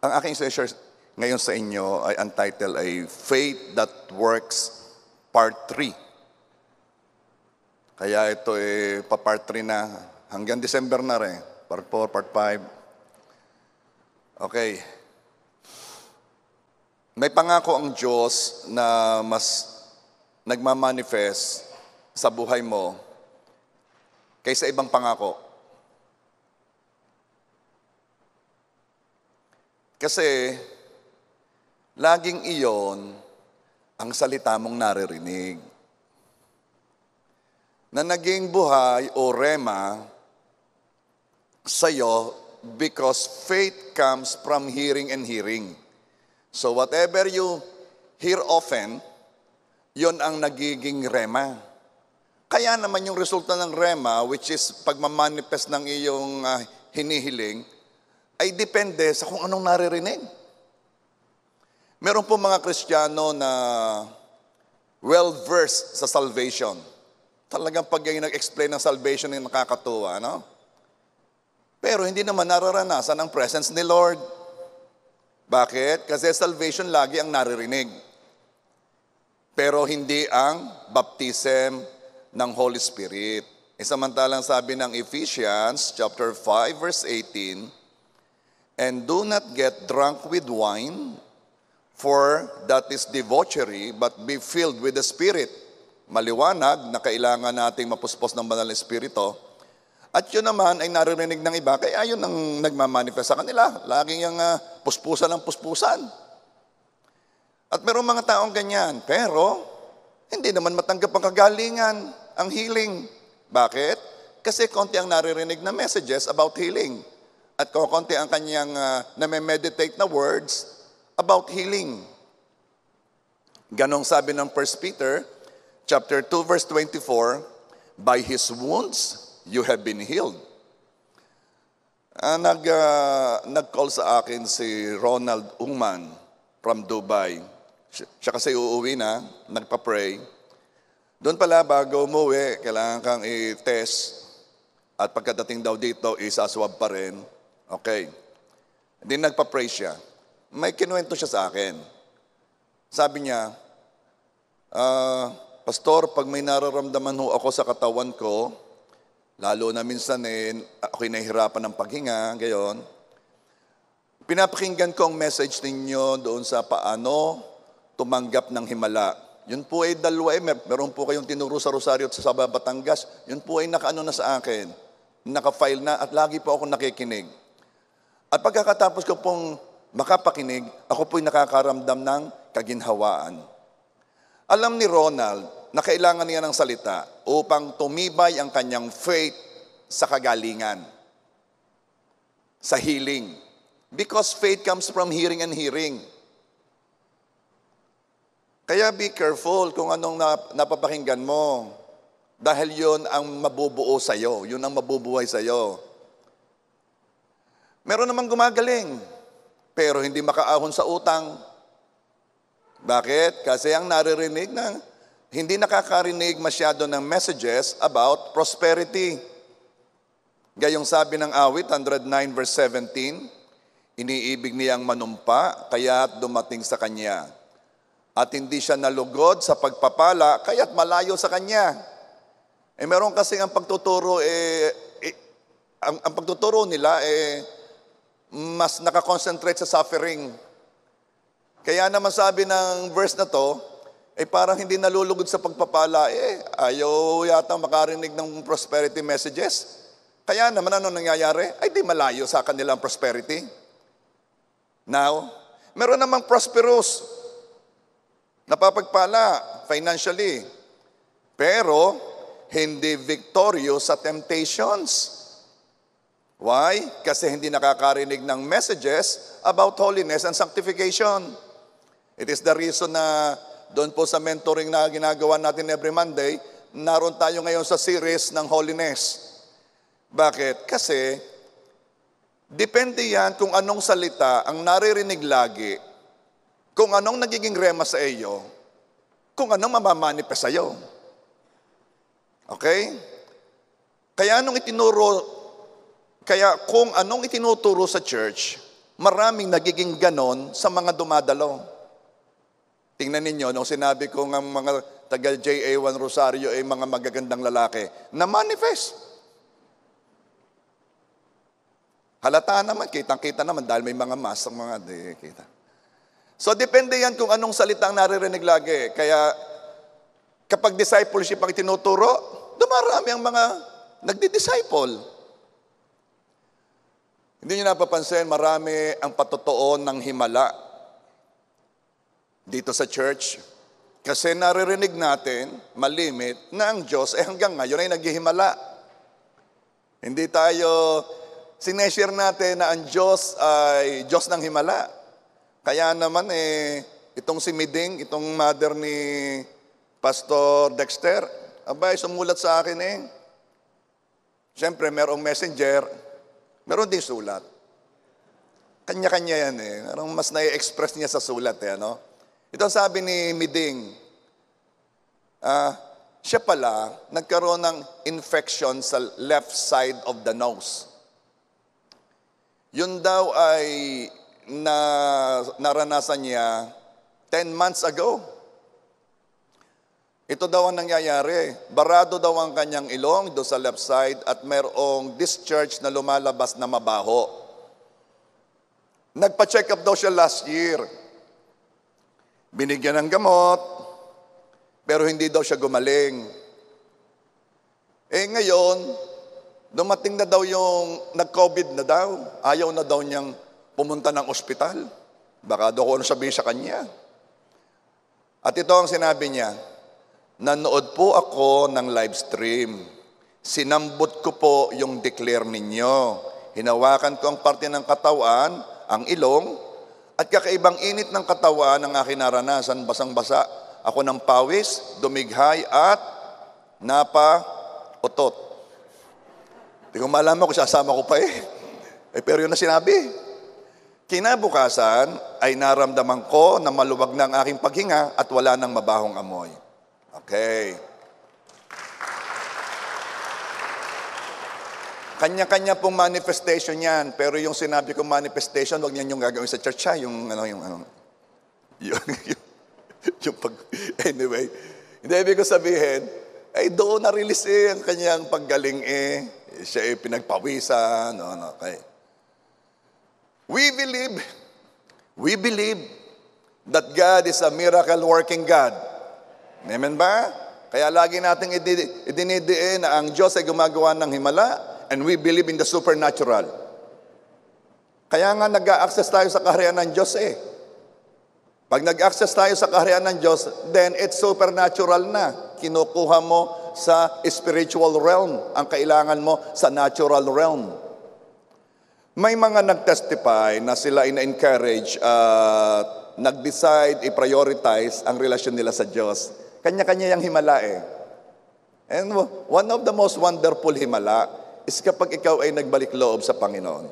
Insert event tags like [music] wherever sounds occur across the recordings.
Ang aking session ngayon sa inyo ay ang title ay Faith That Works Part 3. Kaya ito ay eh, pa-part 3 na hanggang December na rin. Part 4, part 5. Okay. May pangako ang Diyos na mas nagmamanifest sa buhay mo kaysa ibang pangako. Kasi, laging iyon ang salita mong naririnig. Na naging buhay o rema sa iyo because faith comes from hearing and hearing. So whatever you hear often, yon ang nagiging rema. Kaya naman yung resulta ng rema, which is pagmamanifest ng iyong uh, hinihiling, ay depende sa kung anong naririnig. Meron po mga Kristiyano na well-versed sa salvation. Talagang pag yung nag-explain ng salvation yung nakakatuwa, no? Pero hindi naman nararanasan ang presence ni Lord. Bakit? Kasi salvation lagi ang naririnig. Pero hindi ang baptism ng Holy Spirit. E samantalang sabi ng Ephesians chapter 5 verse 18, And do not get drunk with wine, for that is debauchery, but be filled with the Spirit. Maliwanag na kailangan nating mapuspos ng banal na Espiritu. At yun naman ay naririnig ng iba, kaya yun ang nagmamanifest sa kanila. Laging yung uh, puspusan ng puspusan. At meron mga taong ganyan, pero hindi naman matanggap ang kagalingan, ang healing. Bakit? Kasi konti ang naririnig na messages about healing at kokonti ang kanyang uh, name-meditate na words about healing. Ganong sabi ng 1 Peter chapter 2 verse 24, by his wounds you have been healed. Uh, nag, uh, nag-call sa akin si Ronald Uman from Dubai. Siya, siya kasi uuwi na, nagpa-pray. Doon pala bago umuwi, kailangan kang i-test at pagkadating daw dito, isa-swab pa rin. Okay. Hindi nagpa-pray siya. May kinuwento siya sa akin. Sabi niya, uh, Pastor, pag may nararamdaman ho ako sa katawan ko, lalo na minsan eh, ako'y nahihirapan ng paghinga, gayon. Pinapakinggan ko ang message ninyo doon sa paano tumanggap ng himala. Yun po ay dalawa eh, meron po kayong tinuro sa Rosario at sa Saba, Batangas. Yun po ay nakaano na sa akin, nakafile na at lagi po ako nakikinig. At pagkakatapos ko pong makapakinig, ako po'y nakakaramdam ng kaginhawaan. Alam ni Ronald na kailangan niya ng salita upang tumibay ang kanyang faith sa kagalingan, sa healing. Because faith comes from hearing and hearing. Kaya be careful kung anong napapakinggan mo. Dahil yon ang mabubuo sa'yo. Yun ang mabubuhay sa'yo. Meron namang gumagaling, pero hindi makaahon sa utang. Bakit? Kasi ang naririnig na hindi nakakarinig masyado ng messages about prosperity. Gayong sabi ng awit, 109 verse 17, iniibig niyang manumpa, kaya't dumating sa kanya. At hindi siya nalugod sa pagpapala, kaya't malayo sa kanya. Eh meron kasi ang pagtuturo eh, eh ang, ang pagtuturo nila eh mas nakakonsentrate sa suffering. Kaya naman sabi ng verse na to, eh parang hindi nalulugod sa pagpapala. Eh, ayaw yata makarinig ng prosperity messages. Kaya naman ano nangyayari? Ay di malayo sa kanila ang prosperity. Now, meron namang prosperous. Napapagpala financially. Pero, hindi victorious sa temptations. Why? Kasi hindi nakakarinig ng messages about holiness and sanctification. It is the reason na doon po sa mentoring na ginagawa natin every Monday, naroon tayo ngayon sa series ng holiness. Bakit? Kasi depende yan kung anong salita ang naririnig lagi, kung anong nagiging rema sa iyo, kung anong mamamanifest sa iyo. Okay? Kaya anong itinuro kaya kung anong itinuturo sa church, maraming nagiging ganon sa mga dumadalo. Tingnan ninyo, nung sinabi ko ng mga tagal JA1 Rosario ay mga magagandang lalaki, na manifest. Halata naman, kitang-kita naman dahil may mga mas ang mga di kita. So depende yan kung anong salita ang naririnig lagi. Kaya kapag discipleship ang itinuturo, dumarami ang mga nagdi-disciple. Hindi nyo napapansin, marami ang patotoo ng himala dito sa church. Kasi naririnig natin, malimit, na ang Diyos eh hanggang ngayon ay naghihimala. Hindi tayo, sineshare natin na ang Diyos ay Diyos ng himala. Kaya naman eh, itong si Miding, itong mother ni Pastor Dexter, abay, sumulat sa akin eh. Siyempre, merong messenger, Meron ding sulat. Kanya-kanya yan eh. Parang mas na express niya sa sulat eh, ano? Ito ang sabi ni Miding. Ah, uh, siya pala nagkaroon ng infection sa left side of the nose. Yun daw ay na, naranasan niya 10 months ago. Ito daw ang nangyayari. Barado daw ang kanyang ilong do sa left side at mayroong discharge na lumalabas na mabaho. Nagpa-check up daw siya last year. Binigyan ng gamot, pero hindi daw siya gumaling. Eh ngayon, dumating na daw yung nag-COVID na daw. Ayaw na daw niyang pumunta ng ospital. Baka daw kung ano sabihin sa kanya. At ito ang sinabi niya, Nanood po ako ng live stream. Sinambot ko po yung declare ninyo. Hinawakan ko ang parte ng katawan, ang ilong, at kakaibang init ng katawan ang aking naranasan, basang-basa. Ako ng pawis, dumighay, at napa-otot. Hindi ko malaman kung sasama ko pa eh. eh pero yun na sinabi. Kinabukasan ay naramdaman ko na maluwag na ang aking paghinga at wala nang mabahong amoy. Okay. Kanya-kanya pong manifestation yan. Pero yung sinabi kong manifestation, wag niyan yung gagawin sa church ha. Yung ano, yung ano. Yung, [laughs] yung, yung pag, anyway. Hindi, ibig ko sabihin, ay eh, doon na-release eh, ang kanyang paggaling eh. Siya eh pinagpawisan. No, no, okay. We believe, we believe that God is a miracle-working God. Amen ba? Kaya lagi nating idinidiin na ang Diyos ay gumagawa ng himala and we believe in the supernatural. Kaya nga nag-access tayo sa kaharian ng Diyos eh. Pag nag-access tayo sa kaharian ng Diyos, then it's supernatural na. Kinukuha mo sa spiritual realm ang kailangan mo sa natural realm. May mga nagtestify na sila in-encourage at uh, nag-decide i-prioritize ang relasyon nila sa Diyos kanya-kanya yung himala eh. And one of the most wonderful himala is kapag ikaw ay nagbalik loob sa Panginoon.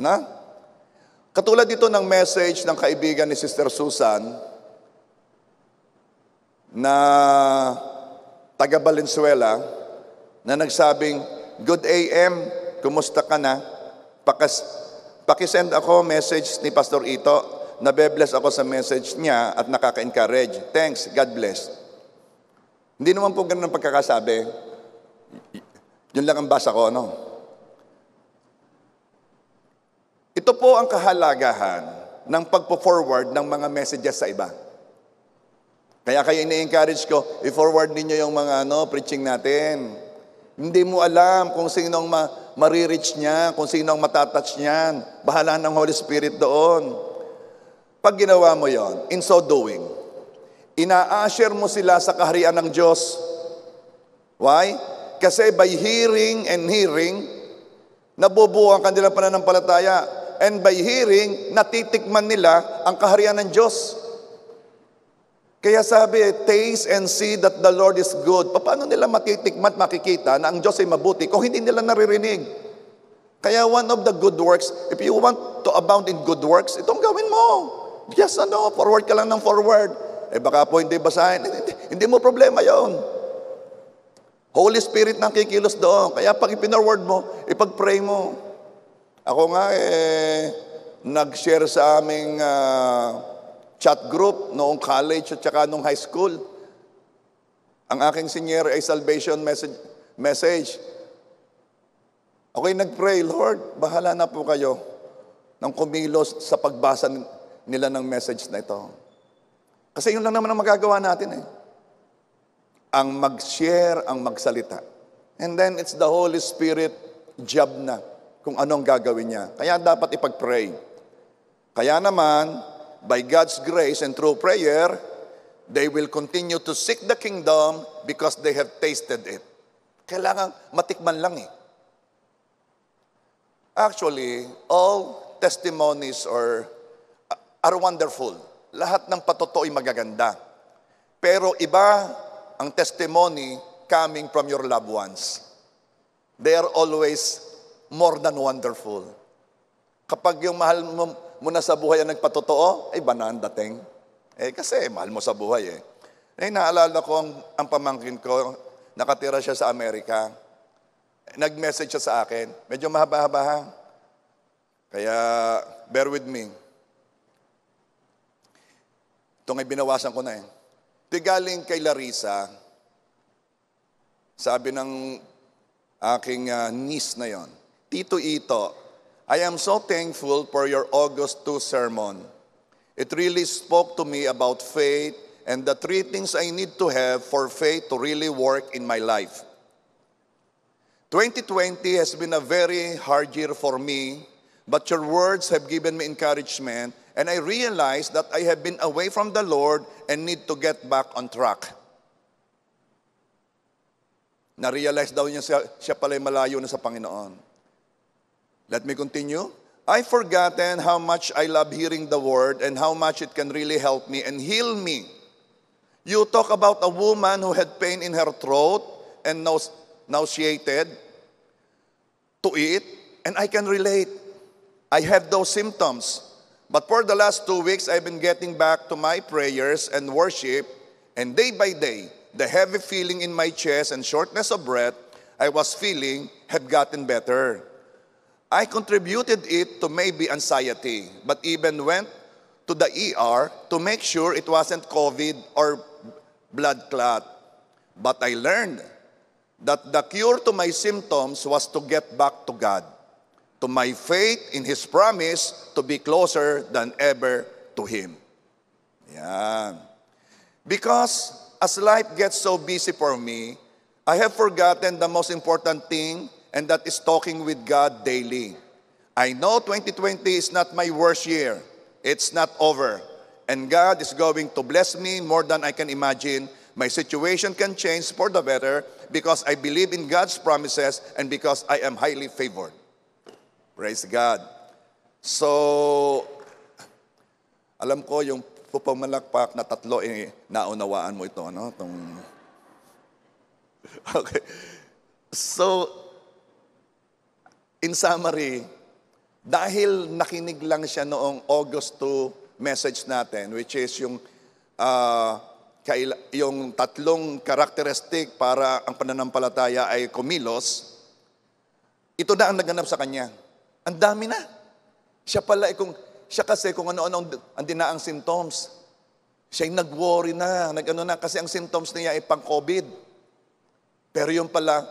Ano? Katulad dito ng message ng kaibigan ni Sister Susan na taga Valenzuela na nagsabing, Good AM, kumusta ka na? Pakas, pakisend ako message ni Pastor Ito nabe-bless ako sa message niya at nakaka-encourage. Thanks, God bless. Hindi naman po ganun ang pagkakasabi. Yun lang ang basa ko, ano? Ito po ang kahalagahan ng pagpo-forward ng mga messages sa iba. Kaya kayo ini-encourage ko, i-forward ninyo yung mga ano, preaching natin. Hindi mo alam kung sino ang ma- marireach niya, kung sino ang matatouch niyan. Bahala ng Holy Spirit doon. Pag ginawa mo yon, in so doing, inaasher mo sila sa kaharian ng Diyos. Why? Kasi by hearing and hearing, nabubuo ang kanilang pananampalataya. And by hearing, natitikman nila ang kaharian ng Diyos. Kaya sabi, taste and see that the Lord is good. Paano nila matitikman makikita na ang Diyos ay mabuti kung hindi nila naririnig? Kaya one of the good works, if you want to abound in good works, itong gawin mo. Yes, ano, forward ka lang ng forward. Eh baka po hindi basahin. Hindi, hindi mo problema yon. Holy Spirit nang kikilos doon. Kaya pag ipinorward mo, ipag-pray mo. Ako nga, eh, nag-share sa aming uh, chat group noong college at saka noong high school. Ang aking senior ay salvation message. message. Okay, nag-pray, Lord, bahala na po kayo ng kumilos sa pagbasa nila ng message na ito. Kasi yun lang naman ang magagawa natin eh. Ang mag-share, ang magsalita. And then it's the Holy Spirit job na kung anong gagawin niya. Kaya dapat ipag-pray. Kaya naman, by God's grace and through prayer, they will continue to seek the kingdom because they have tasted it. Kailangan matikman lang eh. Actually, all testimonies or are wonderful. Lahat ng patotoo'y magaganda. Pero iba ang testimony coming from your loved ones. They are always more than wonderful. Kapag yung mahal mo, muna sa buhay ang nagpatotoo, ay ba na ang dating? Eh kasi mahal mo sa buhay eh. Eh naalala ko ang, ang pamangkin ko, nakatira siya sa Amerika. Nag-message siya sa akin. Medyo mahaba-haba ha. Kaya bear with me. Ito nga'y binawasan ko na eh. Ito galing kay Larissa. Sabi ng aking uh, niece na yon, Tito Ito, I am so thankful for your August 2 sermon. It really spoke to me about faith and the three things I need to have for faith to really work in my life. 2020 has been a very hard year for me, but your words have given me encouragement and I realized that I have been away from the Lord and need to get back on track. Na-realize daw niya siya, siya pala'y malayo na sa Panginoon. Let me continue. I've forgotten how much I love hearing the word and how much it can really help me and heal me. You talk about a woman who had pain in her throat and nauseated to eat, and I can relate. I have those symptoms. But for the last two weeks, I've been getting back to my prayers and worship, and day by day, the heavy feeling in my chest and shortness of breath I was feeling had gotten better. I contributed it to maybe anxiety, but even went to the ER to make sure it wasn't COVID or blood clot. But I learned that the cure to my symptoms was to get back to God to my faith in His promise to be closer than ever to Him. Yan. Because as life gets so busy for me, I have forgotten the most important thing, and that is talking with God daily. I know 2020 is not my worst year. It's not over. And God is going to bless me more than I can imagine. My situation can change for the better because I believe in God's promises and because I am highly favored. Praise God. So, alam ko yung pupumalakpak na tatlo, eh, naunawaan mo ito, ano? Itong... [laughs] Okay. So, in summary, dahil nakinig lang siya noong August 2 message natin, which is yung, uh, kaila, yung tatlong characteristic para ang pananampalataya ay kumilos, ito na ang naganap sa kanya. Ang dami na. Siya pala, eh, kung, siya kasi kung ano-ano ang dinaang symptoms. Siya'y nag-worry na, nag-ano na, kasi ang symptoms niya ay pang-COVID. Pero yung pala,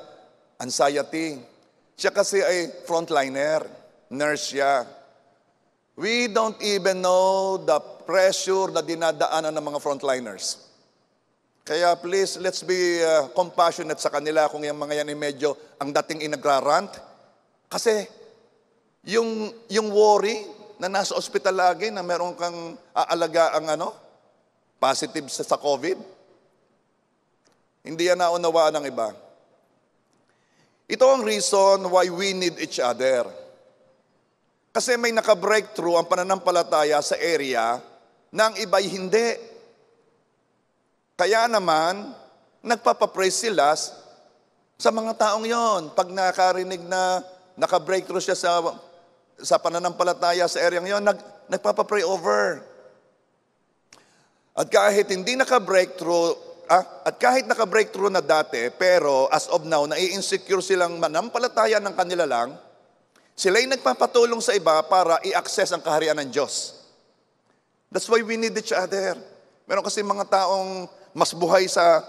anxiety. Siya kasi ay frontliner, nurse siya. We don't even know the pressure na dinadaanan ng mga frontliners. Kaya please, let's be uh, compassionate sa kanila kung yung mga yan ay medyo ang dating inagrarant. Kasi yung, yung worry na nasa ospital lagi na meron kang aalaga ang ano, positive sa, sa COVID. Hindi yan naunawaan ng iba. Ito ang reason why we need each other. Kasi may naka-breakthrough ang pananampalataya sa area na ang iba'y hindi. Kaya naman, nagpapapraise sila sa mga taong yon pag nakarinig na naka-breakthrough siya sa sa pananampalataya sa eryang yon, nag, nagpapapray over. At kahit hindi naka-breakthrough, ah, at kahit naka-breakthrough na dati, pero as of now, nai-insecure silang manampalataya ng kanila lang, sila'y nagpapatulong sa iba para i-access ang kaharian ng Diyos. That's why we need each other. Meron kasi mga taong mas buhay sa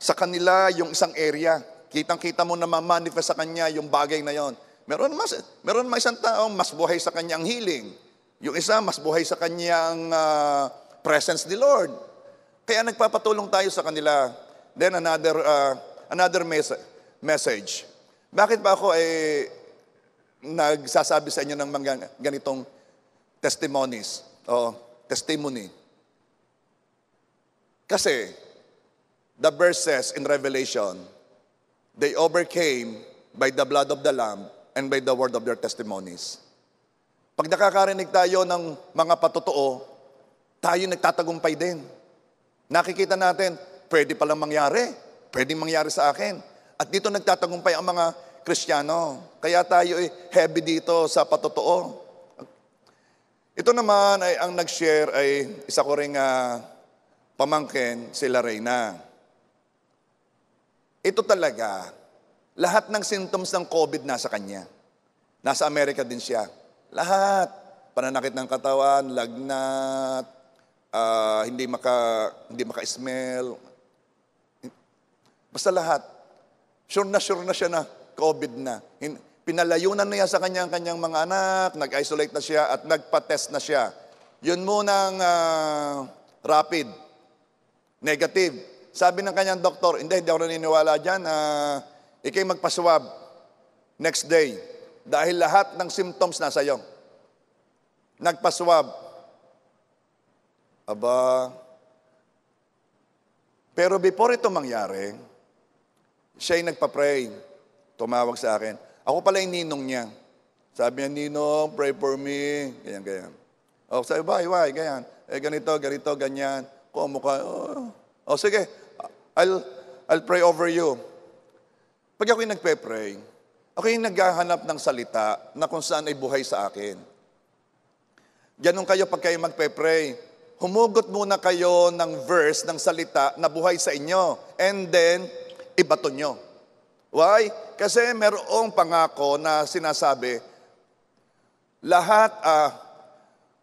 sa kanila yung isang area. Kitang-kita mo na ma-manifest sa kanya yung bagay na yon. Meron, mas, meron may isang tao mas buhay sa kanyang healing. Yung isa, mas buhay sa kanyang uh, presence ni Lord. Kaya nagpapatulong tayo sa kanila. Then another, uh, another mes- message. Bakit ba ako ay eh, nagsasabi sa inyo ng mga ganitong testimonies? O testimony. Kasi, the verse says in Revelation, they overcame by the blood of the Lamb and by the word of their testimonies. Pag nakakarinig tayo ng mga patotoo, tayo nagtatagumpay din. Nakikita natin, pwede palang mangyari. Pwede mangyari sa akin. At dito nagtatagumpay ang mga Kristiyano. Kaya tayo ay heavy dito sa patotoo. Ito naman ay ang nag-share ay isa ko ring uh, pamangkin, si Lorena. Ito talaga, lahat ng symptoms ng COVID nasa kanya. Nasa Amerika din siya. Lahat. Pananakit ng katawan, lagnat, uh, hindi maka hindi maka-smell. Basta lahat. Sure na sure na siya na COVID na. Pinalayunan niya sa kanyang kanyang mga anak, nag-isolate na siya at nagpa-test na siya. Yun munang uh, ah, rapid. Negative. Sabi ng kanyang doktor, hindi, hindi ako naniniwala dyan. Uh, Ikay magpaswab next day dahil lahat ng symptoms nasa iyo. Nagpaswab. Aba. Pero before ito mangyari, siya ay nagpa-pray. Tumawag sa akin. Ako pala yung ninong niya. Sabi niya, Ninong, pray for me. Ganyan, ganyan. O, oh, sabi, why, why, ganyan. Eh, ganito, ganito, ganyan. Kumukha, oh. O, oh, sige, I'll, I'll pray over you. Pag ako'y nagpe-pray, ako'y naghahanap ng salita na kung saan ay buhay sa akin. Ganon kayo pag kayo magpe-pray. Humugot muna kayo ng verse, ng salita na buhay sa inyo. And then, ibato nyo. Why? Kasi merong pangako na sinasabi, lahat, ah,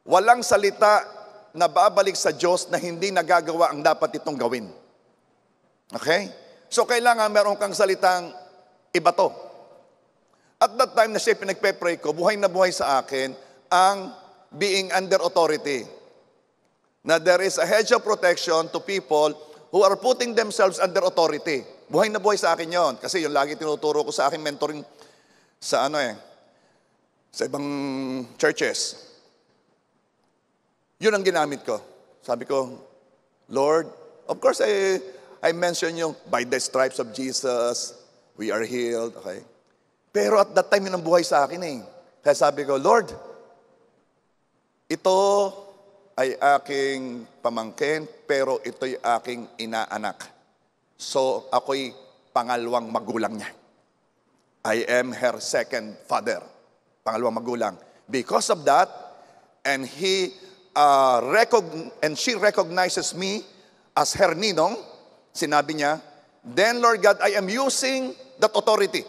walang salita na babalik sa Diyos na hindi nagagawa ang dapat itong gawin. Okay? So kailangan meron kang salitang Iba to. At that time na siya pinagpe-pray ko, buhay na buhay sa akin ang being under authority. Na there is a hedge of protection to people who are putting themselves under authority. Buhay na buhay sa akin yon Kasi yung lagi tinuturo ko sa aking mentoring sa ano eh, sa ibang churches. Yun ang ginamit ko. Sabi ko, Lord, of course I, I mention yung by the stripes of Jesus, We are healed, okay? Pero at that time, yun ang buhay sa akin eh. Kaya sabi ko, Lord, ito ay aking pamangkin, pero ito'y aking inaanak. So, ako'y pangalawang magulang niya. I am her second father. Pangalawang magulang. Because of that, and he uh, recogn- and she recognizes me as her ninong, sinabi niya, then Lord God, I am using that authority.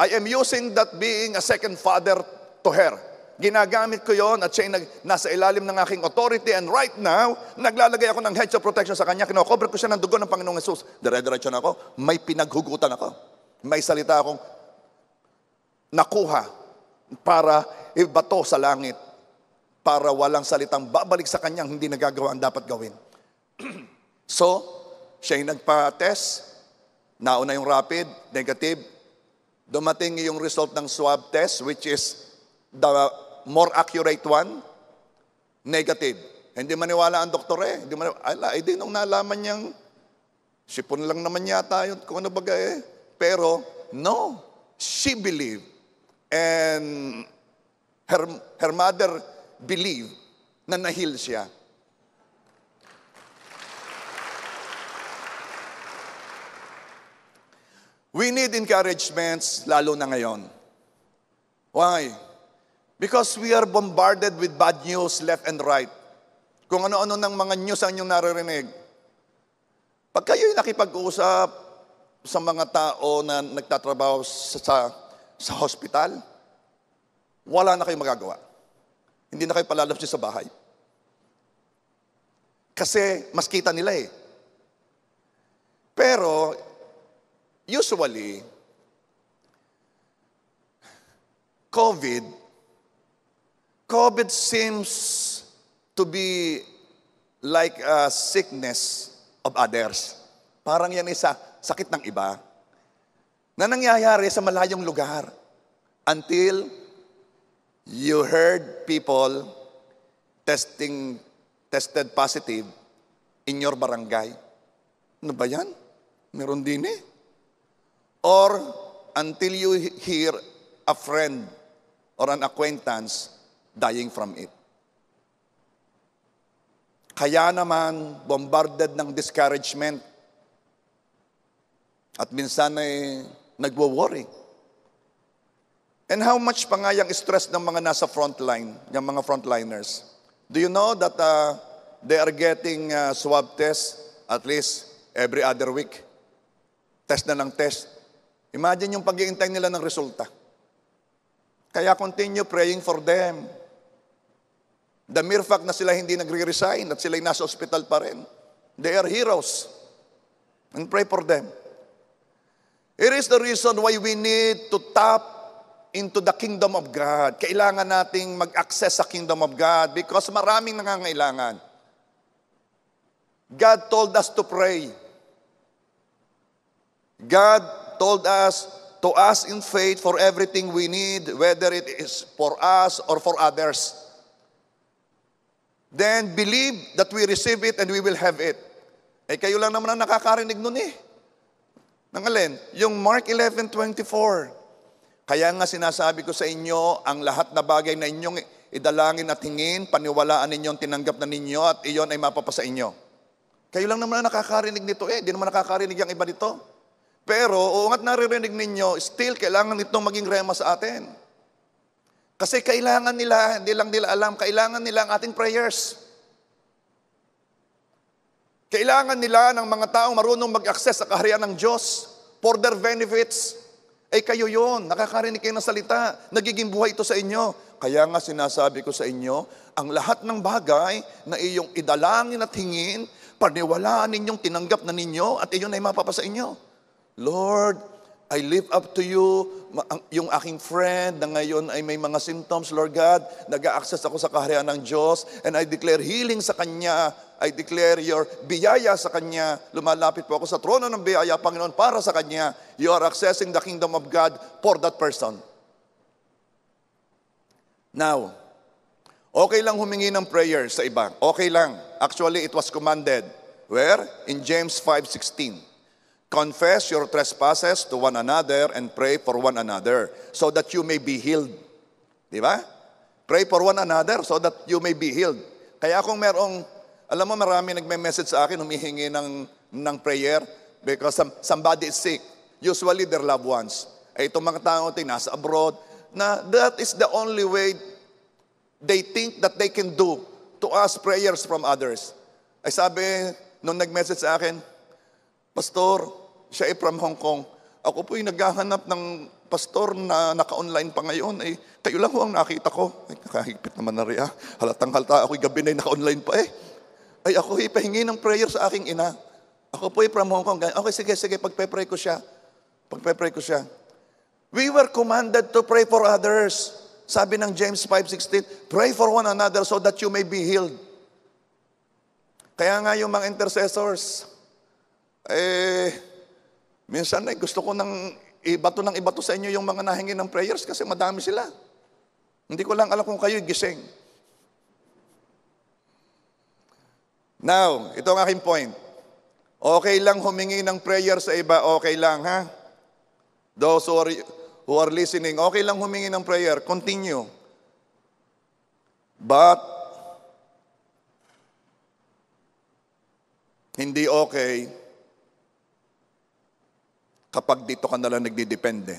I am using that being a second father to her. Ginagamit ko yon at siya nag, nasa ilalim ng aking authority and right now, naglalagay ako ng hedge of protection sa kanya. Kinocover ko siya ng dugo ng Panginoong Yesus. Dire-diretso na ako. May pinaghugutan ako. May salita akong nakuha para ibato sa langit. Para walang salitang babalik sa kanya hindi nagagawa ang dapat gawin. [clears throat] so, siya'y nagpa-test Nauna yung rapid, negative. Dumating yung result ng swab test, which is the more accurate one, negative. Hindi maniwala ang doktor eh. Hindi maniwala. Ay, eh di nung nalaman niyang, sipon lang naman yata yun, kung ano baga eh. Pero, no. She believed. And her, her mother believed na nahil siya. We need encouragements lalo na ngayon. Why? Because we are bombarded with bad news left and right. Kung ano-ano ng mga news ang inyong naririnig. Pag kayo'y nakipag usap sa mga tao na nagtatrabaho sa, sa, sa hospital, wala na kayong magagawa. Hindi na kayo palalabas sa bahay. Kasi mas kita nila eh. Pero Usually, COVID, COVID seems to be like a sickness of others. Parang yan isa, sakit ng iba na nangyayari sa malayong lugar until you heard people testing tested positive in your barangay. Ano ba yan? Meron din eh or until you hear a friend or an acquaintance dying from it. Kaya naman, bombarded ng discouragement. At minsan ay nagwo-worry. And how much pa nga yung stress ng mga nasa frontline, yung mga frontliners? Do you know that uh, they are getting uh, swab test at least every other week? Test na ng test Imagine yung pag-iintay nila ng resulta. Kaya continue praying for them. The mere fact na sila hindi nagre-resign at sila'y nasa hospital pa rin. They are heroes. And pray for them. It is the reason why we need to tap into the kingdom of God. Kailangan nating mag-access sa kingdom of God because maraming nangangailangan. God told us to pray. God told us to ask in faith for everything we need, whether it is for us or for others. Then believe that we receive it and we will have it. Eh kayo lang naman ang nakakarinig nun eh. Nang alin? Yung Mark 11.24. Kaya nga sinasabi ko sa inyo, ang lahat na bagay na inyong idalangin at hingin, paniwalaan ninyo tinanggap na ninyo at iyon ay mapapasa inyo. Kayo lang naman ang nakakarinig nito eh. Di naman nakakarinig ang iba nito. Pero, oo nga't naririnig ninyo, still, kailangan itong maging rema sa atin. Kasi kailangan nila, hindi lang nila alam, kailangan nila ang ating prayers. Kailangan nila ng mga taong marunong mag-access sa kaharian ng Diyos for their benefits. Eh kayo yon, nakakarinig kayo ng salita, nagiging buhay ito sa inyo. Kaya nga sinasabi ko sa inyo, ang lahat ng bagay na iyong idalangin at hingin, paniwalaan ninyong tinanggap na ninyo at iyon ay mapapasa inyo. Lord, I live up to you. Yung aking friend na ngayon ay may mga symptoms, Lord God, nag access ako sa kaharian ng Diyos and I declare healing sa Kanya. I declare your biyaya sa Kanya. Lumalapit po ako sa trono ng biyaya, Panginoon, para sa Kanya. You are accessing the kingdom of God for that person. Now, okay lang humingi ng prayer sa iba. Okay lang. Actually, it was commanded. Where? In James 5.16. Confess your trespasses to one another and pray for one another so that you may be healed. Di ba? Pray for one another so that you may be healed. Kaya kung merong, alam mo marami nagme-message sa akin, humihingi ng, ng prayer because somebody is sick. Usually their loved ones. Ay eh, itong mga tao natin nasa abroad na that is the only way they think that they can do to ask prayers from others. Ay eh, sabi, nung nag-message sa akin, Pastor, siya ay from Hong Kong. Ako po'y naghahanap ng pastor na naka-online pa ngayon. Eh, kayo lang ho ang nakita ko. Ay, kakahigpit naman na riya. Ah. Halatang halata ako'y gabi na naka-online pa eh. Ay, ako ay pahingi ng prayer sa aking ina. Ako po'y from Hong Kong. Okay, sige, sige, pagpe-pray ko siya. Pagpe-pray ko siya. We were commanded to pray for others. Sabi ng James 5.16, pray for one another so that you may be healed. Kaya nga yung mga intercessors, eh, minsan ay eh, gusto ko nang ibato ng ibato sa inyo yung mga nahingi ng prayers kasi madami sila. Hindi ko lang alam kung kayo gising. Now, ito ang aking point. Okay lang humingi ng prayer sa iba, okay lang ha? Those who are, who are listening, okay lang humingi ng prayer, continue. But, hindi okay kapag dito ka nalang nagdidepende.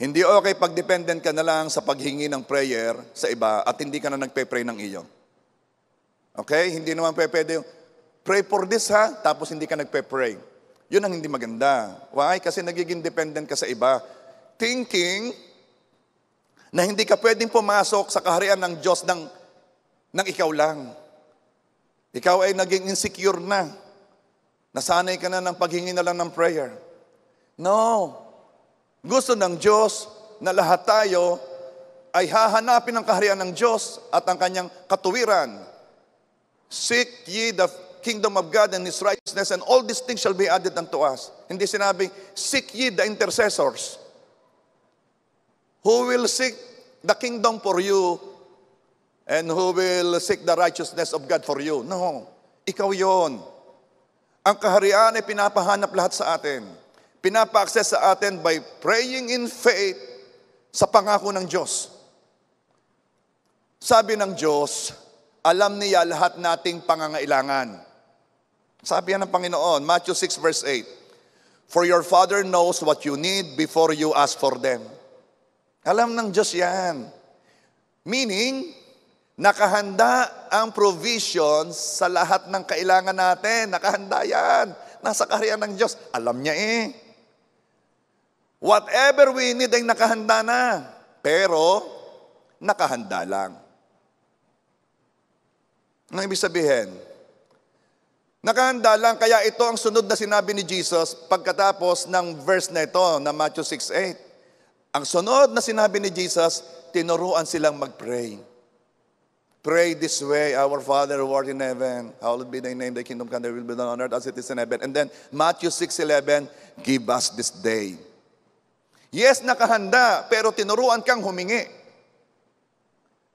Hindi okay pag dependent ka na lang sa paghingi ng prayer sa iba at hindi ka na nagpe-pray ng iyo. Okay? Hindi naman pwede yung, pray for this ha, tapos hindi ka nagpe-pray. Yun ang hindi maganda. Why? Kasi nagiging dependent ka sa iba. Thinking na hindi ka pwedeng pumasok sa kaharian ng Diyos ng, ng ikaw lang. Ikaw ay naging insecure na. Nasanay ka na ng paghingi na lang ng prayer. No. Gusto ng Diyos na lahat tayo ay hahanapin ang kaharian ng Diyos at ang kanyang katuwiran. Seek ye the kingdom of God and His righteousness and all these things shall be added unto us. Hindi sinabing, seek ye the intercessors. Who will seek the kingdom for you and who will seek the righteousness of God for you? No. Ikaw yon. Ang kaharian ay pinapahanap lahat sa atin. Pinapa-access sa atin by praying in faith sa pangako ng Diyos. Sabi ng Diyos, alam niya lahat nating pangangailangan. Sabi yan ng Panginoon, Matthew 6 verse 8, For your Father knows what you need before you ask for them. Alam ng Diyos yan. Meaning, Nakahanda ang provisions sa lahat ng kailangan natin. Nakahanda yan. Nasa kaharian ng Diyos. Alam niya eh. Whatever we need ay nakahanda na. Pero, nakahanda lang. Ano ibig sabihin? Nakahanda lang, kaya ito ang sunod na sinabi ni Jesus pagkatapos ng verse na ito na Matthew 6.8. Ang sunod na sinabi ni Jesus, tinuruan silang mag-pray. Pray this way, Our Father who art in heaven, hallowed be thy name, thy kingdom come, thy will be done on earth as it is in heaven. And then Matthew 6.11, give us this day. Yes, nakahanda, pero tinuruan kang humingi.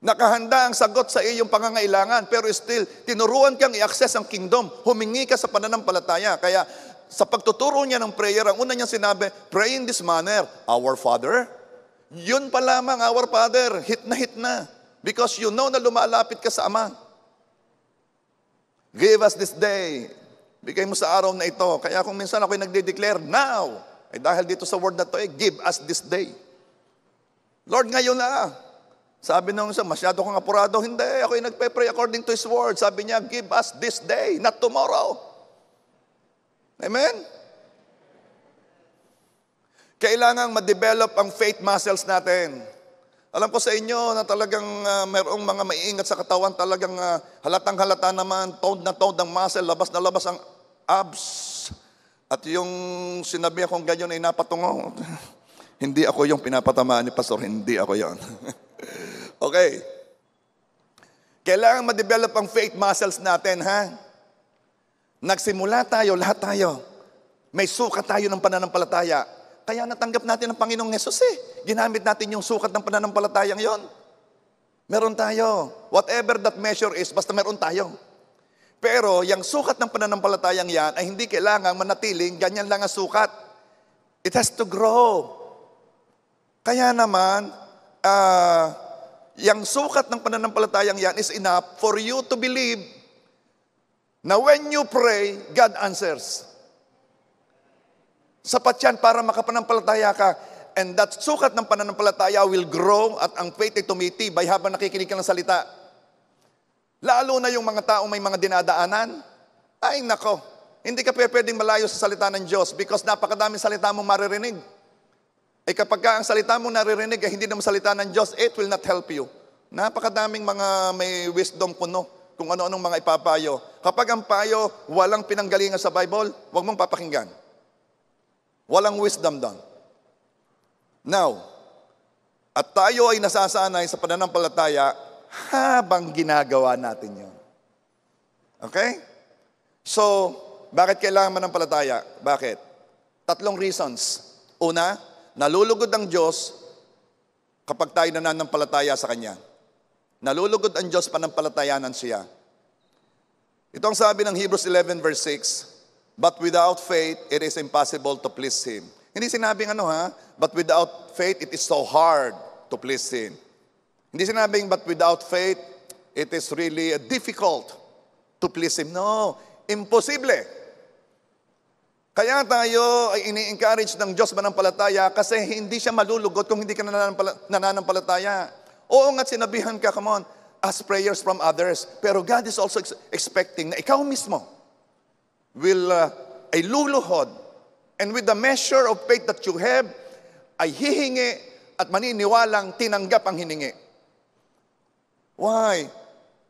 Nakahanda ang sagot sa iyong pangangailangan, pero still, tinuruan kang i-access ang kingdom. Humingi ka sa pananampalataya. Kaya sa pagtuturo niya ng prayer, ang una niya sinabi, pray in this manner, Our Father. Yun pa lamang, Our Father, hit na hit na. Because you know na lumalapit ka sa Ama. Give us this day. Bigay mo sa araw na ito. Kaya kung minsan ako'y nagde-declare, now, ay dahil dito sa word na to, eh, give us this day. Lord, ngayon na. Sabi nung isa, masyado kang apurado. Hindi, ako'y nagpe-pray according to His word. Sabi niya, give us this day, not tomorrow. Amen? Kailangan ma-develop ang faith muscles natin. Alam ko sa inyo na talagang uh, ah, mayroong mga maiingat sa katawan, talagang uh, halatang halata naman, toned na toned ang muscle, labas na labas ang abs. At yung sinabi akong ganyan ay napatungo. [laughs] hindi ako yung pinapatamaan ni Pastor, hindi ako yon. [laughs] okay. Kailangan ma-develop ang faith muscles natin, ha? Nagsimula tayo, lahat tayo. May suka tayo ng pananampalataya. Kaya natanggap natin ang Panginoong Yesus eh. Ginamit natin yung sukat ng pananampalatayang yon. Meron tayo. Whatever that measure is, basta meron tayo. Pero yung sukat ng pananampalatayang yan ay hindi kailangan manatiling ganyan lang ang sukat. It has to grow. Kaya naman, uh, yung sukat ng pananampalatayang yan is enough for you to believe na when you pray, God answers. Sapat yan para makapanampalataya ka. And that sukat ng pananampalataya will grow at ang faith ay tumitibay habang nakikinig ka ng salita. Lalo na yung mga taong may mga dinadaanan. Ay nako, hindi ka pwedeng malayo sa salita ng Diyos because napakadaming salita mong maririnig. Eh kapag ka ang salita mong naririnig ay eh, hindi naman salita ng Diyos, it will not help you. Napakadaming mga may wisdom kuno kung ano-anong mga ipapayo. Kapag ang payo walang pinanggalingan sa Bible, huwag mong papakinggan. Walang wisdom doon. Now, at tayo ay nasasanay sa pananampalataya habang ginagawa natin yun. Okay? So, bakit kailangan manampalataya? Bakit? Tatlong reasons. Una, nalulugod ang Diyos kapag tayo nananampalataya sa Kanya. Nalulugod ang Diyos pananampalatayanan siya. Ito ang sabi ng Hebrews 11 verse 6, But without faith, it is impossible to please Him. Hindi sinabing ano ha, but without faith, it is so hard to please Him. Hindi sinabing, but without faith, it is really difficult to please Him. No, imposible. Kaya tayo ay ini-encourage ng Diyos manampalataya kasi hindi siya malulugot kung hindi ka nananampalataya. Oo nga't sinabihan ka, come on, as prayers from others. Pero God is also expecting na ikaw mismo, will uh, ay luluhod. And with the measure of faith that you have, ay hihingi at maniniwalang tinanggap ang hiningi. Why?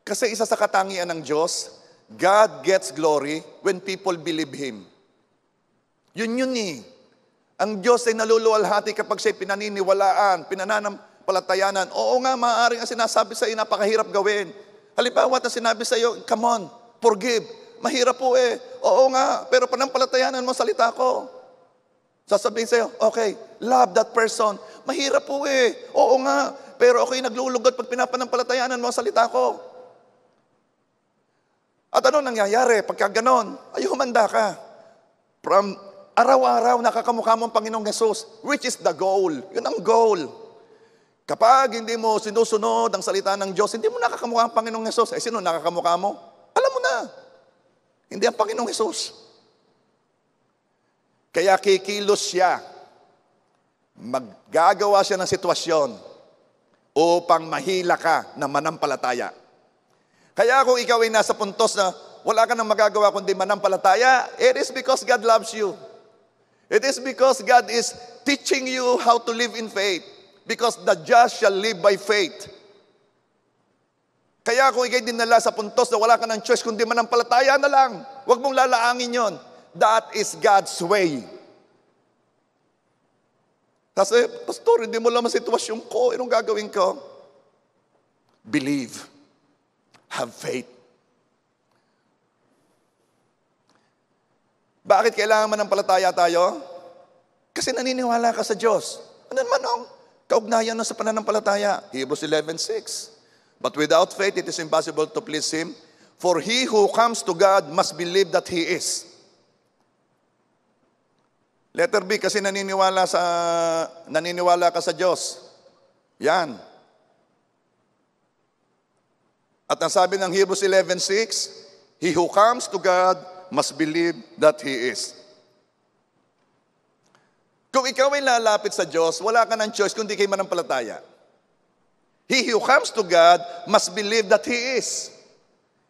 Kasi isa sa katangian ng Diyos, God gets glory when people believe Him. Yun yun eh. Ang Diyos ay naluluwalhati kapag siya'y pinaniniwalaan, pinananampalatayanan. Oo nga, maaaring ang sinasabi sa iyo, napakahirap gawin. Halimbawa, na sinabi sa iyo, come on, forgive mahirap po eh. Oo nga, pero panampalatayanan mo salita ko. Sasabihin sa'yo, okay, love that person. Mahirap po eh. Oo nga, pero okay, naglulugod pag pinapanampalatayanan mo salita ko. At ano nangyayari pagka ganon? Ay, humanda ka. From araw-araw, nakakamukha mo ang Panginoong Yesus, which is the goal. Yun ang goal. Kapag hindi mo sinusunod ang salita ng Diyos, hindi mo nakakamukha ang Panginoong Yesus. Eh, sino nakakamukha mo? Alam mo na. Hindi ang Panginoong Hesus. Kaya kikilos siya. Maggagawa siya ng sitwasyon upang mahila ka na manampalataya. Kaya kung ikaw ay nasa puntos na wala ka nang magagawa kundi manampalataya, it is because God loves you. It is because God is teaching you how to live in faith. Because the just shall live by faith. Kaya kung ikay dinala sa puntos na wala ka ng choice, kundi manampalataya na lang. Huwag mong lalaangin yon. That is God's way. Kasi, eh, pastor, hindi mo lang ang sitwasyon ko. Anong gagawin ko? Believe. Have faith. Bakit kailangan manampalataya tayo? Kasi naniniwala ka sa Diyos. Ano man ang kaugnayan na sa pananampalataya? Hebrews 11.6 But without faith, it is impossible to please Him. For he who comes to God must believe that He is. Letter B, kasi naniniwala, sa, naniniwala ka sa Diyos. Yan. At ang sabi ng Hebrews 11.6, He who comes to God must believe that He is. Kung ikaw ay lalapit sa Diyos, wala ka ng choice kundi kay manampalataya. He who comes to God must believe that He is.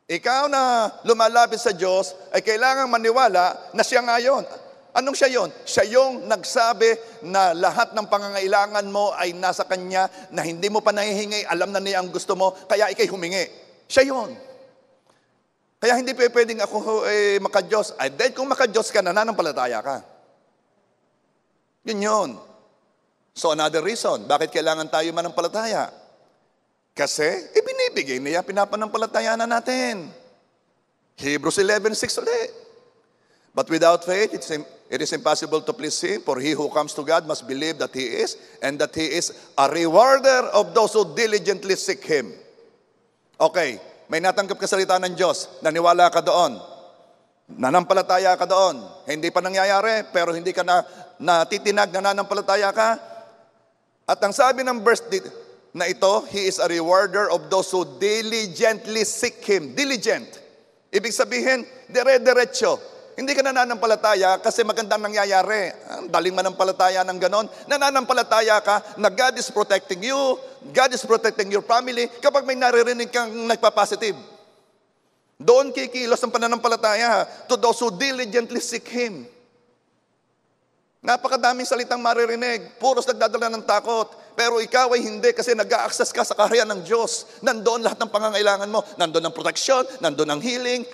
Ikaw na lumalapit sa Diyos ay kailangang maniwala na siya nga yon. Anong siya yon? Siya yung nagsabi na lahat ng pangangailangan mo ay nasa Kanya, na hindi mo pa nahihingi, alam na niya ang gusto mo, kaya ikay humingi. Siya yon. Kaya hindi pa pwedeng ako eh, makadyos. Ay, dahil kung makadyos ka, nananampalataya ka. Yun yun. So another reason, bakit kailangan tayo manampalataya? Kasi, ibinibigay niya, pinapanampalatayanan natin. Hebrews 11.6 ulit. But without faith, it's, it is impossible to please Him, for he who comes to God must believe that He is, and that He is a rewarder of those who diligently seek Him. Okay, may natanggap ka salita ng Diyos, naniwala ka doon, nanampalataya ka doon, hindi pa nangyayari, pero hindi ka na natitinag, nanampalataya ka. At ang sabi ng verse dito, na ito, He is a rewarder of those who diligently seek Him. Diligent. Ibig sabihin, dire-diretso. Hindi ka nananampalataya kasi magandang nangyayari. Ang ah, daling manampalataya ng ganon. Nananampalataya ka na God is protecting you, God is protecting your family, kapag may naririnig kang nagpa-positive. Doon kikilos ang pananampalataya to those who diligently seek Him. Napakadaming salitang maririnig, puros nagdadala ng takot. Pero ikaw ay hindi kasi nag access ka sa kaharian ng Diyos. Nandoon lahat ng pangangailangan mo. Nandoon ang protection, nandoon ang healing.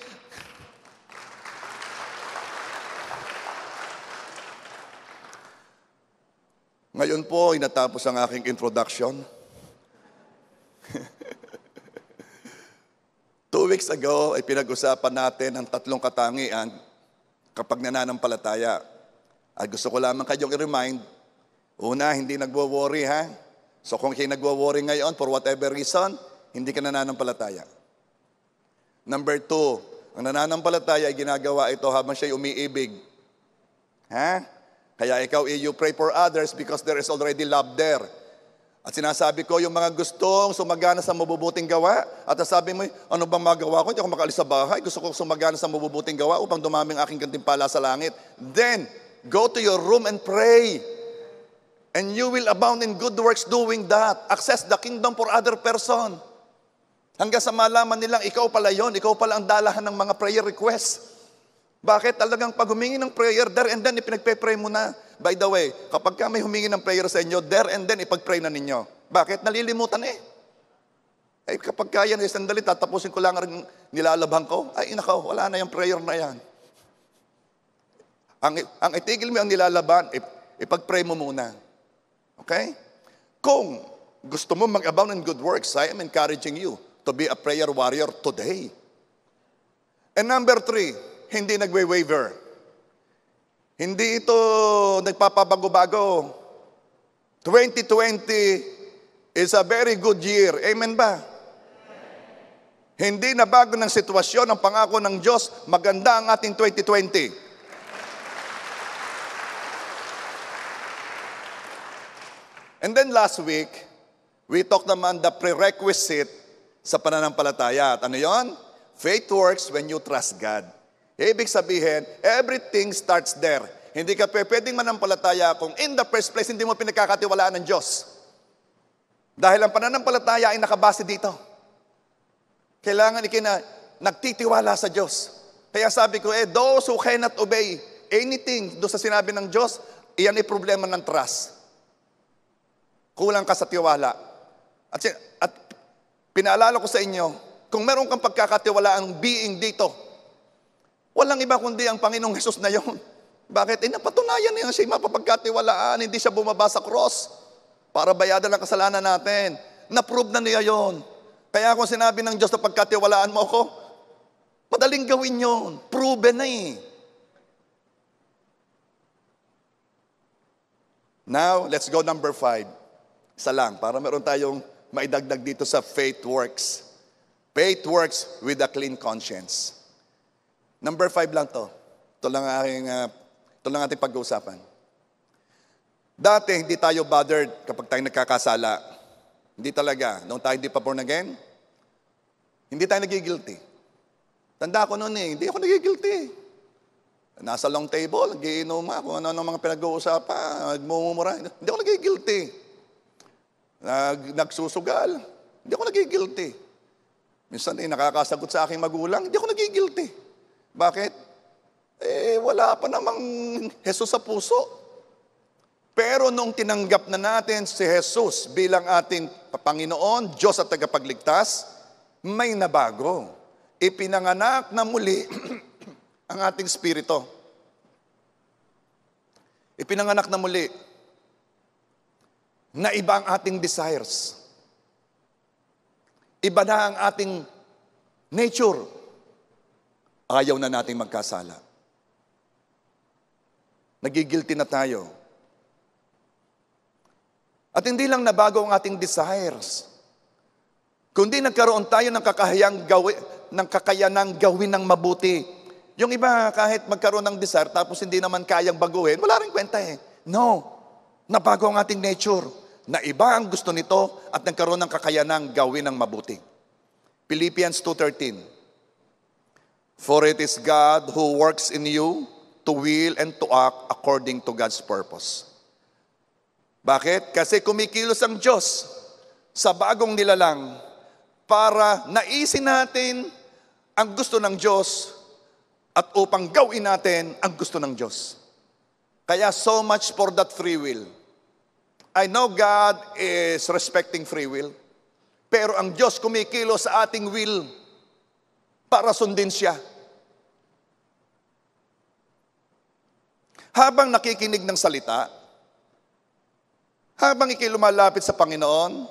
Ngayon po, inatapos ang aking introduction. [laughs] Two weeks ago ay pinag-usapan natin ang tatlong katangian kapag nananampalataya. At gusto ko lamang kayong i-remind Una, hindi nagwo-worry ha. So kung kayo nagwo-worry ngayon for whatever reason, hindi ka nananampalataya. Number two, ang nananampalataya ay ginagawa ito habang siya'y umiibig. Ha? Kaya ikaw, you e pray for others because there is already love there. At sinasabi ko, yung mga gustong sumagana sa mabubuting gawa, at nasabi mo, ano bang magawa ko? Hindi ako makaalis sa bahay. Gusto ko sumagana sa mabubuting gawa upang dumaming aking gantimpala sa langit. Then, go to your room and pray. And you will abound in good works doing that. Access the kingdom for other person. Hanggang sa malaman nilang ikaw pala yon, ikaw pala ang dalahan ng mga prayer requests. Bakit? Talagang pag humingi ng prayer, there and then ipinagpe-pray mo na. By the way, kapag ka may humingi ng prayer sa inyo, there and then ipag-pray na ninyo. Bakit? Nalilimutan eh. Ay kapag kaya eh, na dalit, tatapusin ko lang ang nilalabang ko. Ay nako, wala na yung prayer na yan. Ang, ang itigil mo ang nilalaban, ipag-pray mo muna. Okay? Kung gusto mo mag-abound in good works, I am encouraging you to be a prayer warrior today. And number three, hindi nagwe-waver. Hindi ito nagpapabago-bago. 2020 is a very good year. Amen ba? Hindi na bago ng sitwasyon ang pangako ng Diyos, maganda ang ating 2020. And then last week, we talked naman the prerequisite sa pananampalataya. At ano yon? Faith works when you trust God. Ibig sabihin, everything starts there. Hindi ka pwedeng manampalataya kung in the first place hindi mo pinagkakatiwalaan ng Diyos. Dahil ang pananampalataya ay nakabase dito. Kailangan ikina, nagtitiwala sa Diyos. Kaya sabi ko, eh, those who cannot obey anything do sa sinabi ng Diyos, iyan ay problema ng trust. Kulang ka sa tiwala. At, at pinaalala ko sa inyo, kung meron kang pagkakatiwala ang being dito, walang iba kundi ang Panginoong Hesus na yon. [laughs] Bakit? Eh, napatunayan niya siya mapapagkatiwalaan, hindi siya bumaba sa cross para bayadan ang kasalanan natin. Naprove na niya yon. Kaya kung sinabi ng Diyos na pagkatiwalaan mo ako, madaling gawin yon. Proven na eh. Now, let's go number five. Isa lang, para meron tayong maidagdag dito sa faith works. Faith works with a clean conscience. Number five lang to. Ito lang aking, uh, ito lang ating pag-uusapan. Dati, hindi tayo bothered kapag tayo nagkakasala. Hindi talaga. Noong tayo hindi pa born again, hindi tayo nagigilty. Tanda ko noon eh, hindi ako nagigilty. Nasa long table, nagiinom ako, ano-ano mga pinag-uusapan, nagmumura. Hindi ako nagigilty nag, nagsusugal, hindi ako nagigilty. Minsan eh, nakakasagot sa aking magulang, hindi ako nagigilty. Bakit? Eh, wala pa namang Jesus sa puso. Pero nung tinanggap na natin si Jesus bilang ating Panginoon, Diyos at tagapagligtas, may nabago. Ipinanganak na muli [clears throat] ang ating spirito. Ipinanganak na muli na iba ang ating desires. Iba na ang ating nature. Ayaw na nating magkasala. Nagigilty na tayo. At hindi lang nabago ang ating desires, kundi nagkaroon tayo ng kakayang gawin, ng kakayanang gawin ng mabuti. Yung iba, kahit magkaroon ng desire, tapos hindi naman kayang baguhin, wala rin kwenta eh. No, nabago ang ating nature na iba ang gusto nito at nagkaroon ng kakayanang gawin ng mabuti. Philippians 2.13 For it is God who works in you to will and to act according to God's purpose. Bakit? Kasi kumikilos ang Diyos sa bagong nilalang para naisin natin ang gusto ng Diyos at upang gawin natin ang gusto ng Diyos. Kaya so much for that free will. I know God is respecting free will. Pero ang Diyos kumikilo sa ating will para sundin siya. Habang nakikinig ng salita, habang ikilumalapit sa Panginoon,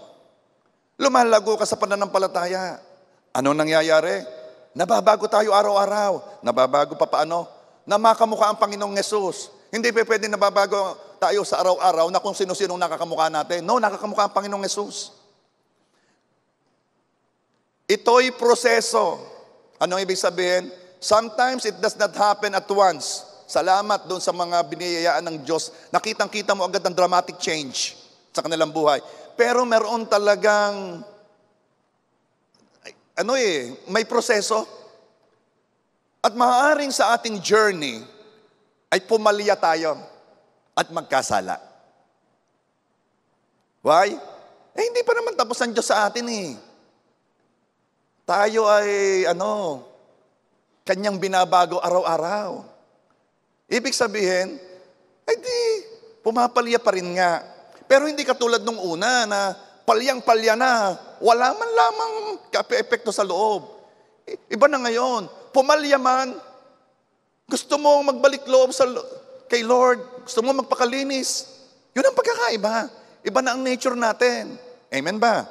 lumalago ka sa pananampalataya. Ano nangyayari? Nababago tayo araw-araw. Nababago pa paano? Na makamukha ang Panginoong Yesus. Hindi pa pwede nababago tayo sa araw-araw na kung sino-sino nakakamukha natin. No, nakakamukha ang Panginoong Yesus. Ito'y proseso. Anong ibig sabihin? Sometimes it does not happen at once. Salamat doon sa mga biniyayaan ng Diyos. Nakitang-kita mo agad ang dramatic change sa kanilang buhay. Pero meron talagang, ano eh, may proseso. At maaaring sa ating journey, ay pumalya tayo at magkasala. Why? Eh, hindi pa naman tapos ang Diyos sa atin eh. Tayo ay, ano, kanyang binabago araw-araw. Ibig sabihin, ay eh, di, pumapalya pa rin nga. Pero hindi katulad nung una na palyang-palya na, wala man lamang kape epekto sa loob. Iba na ngayon, pumalya man, gusto mong magbalik loob sa, lo- kay Lord, gusto mo magpakalinis. Yun ang pagkakaiba. Iba na ang nature natin. Amen ba?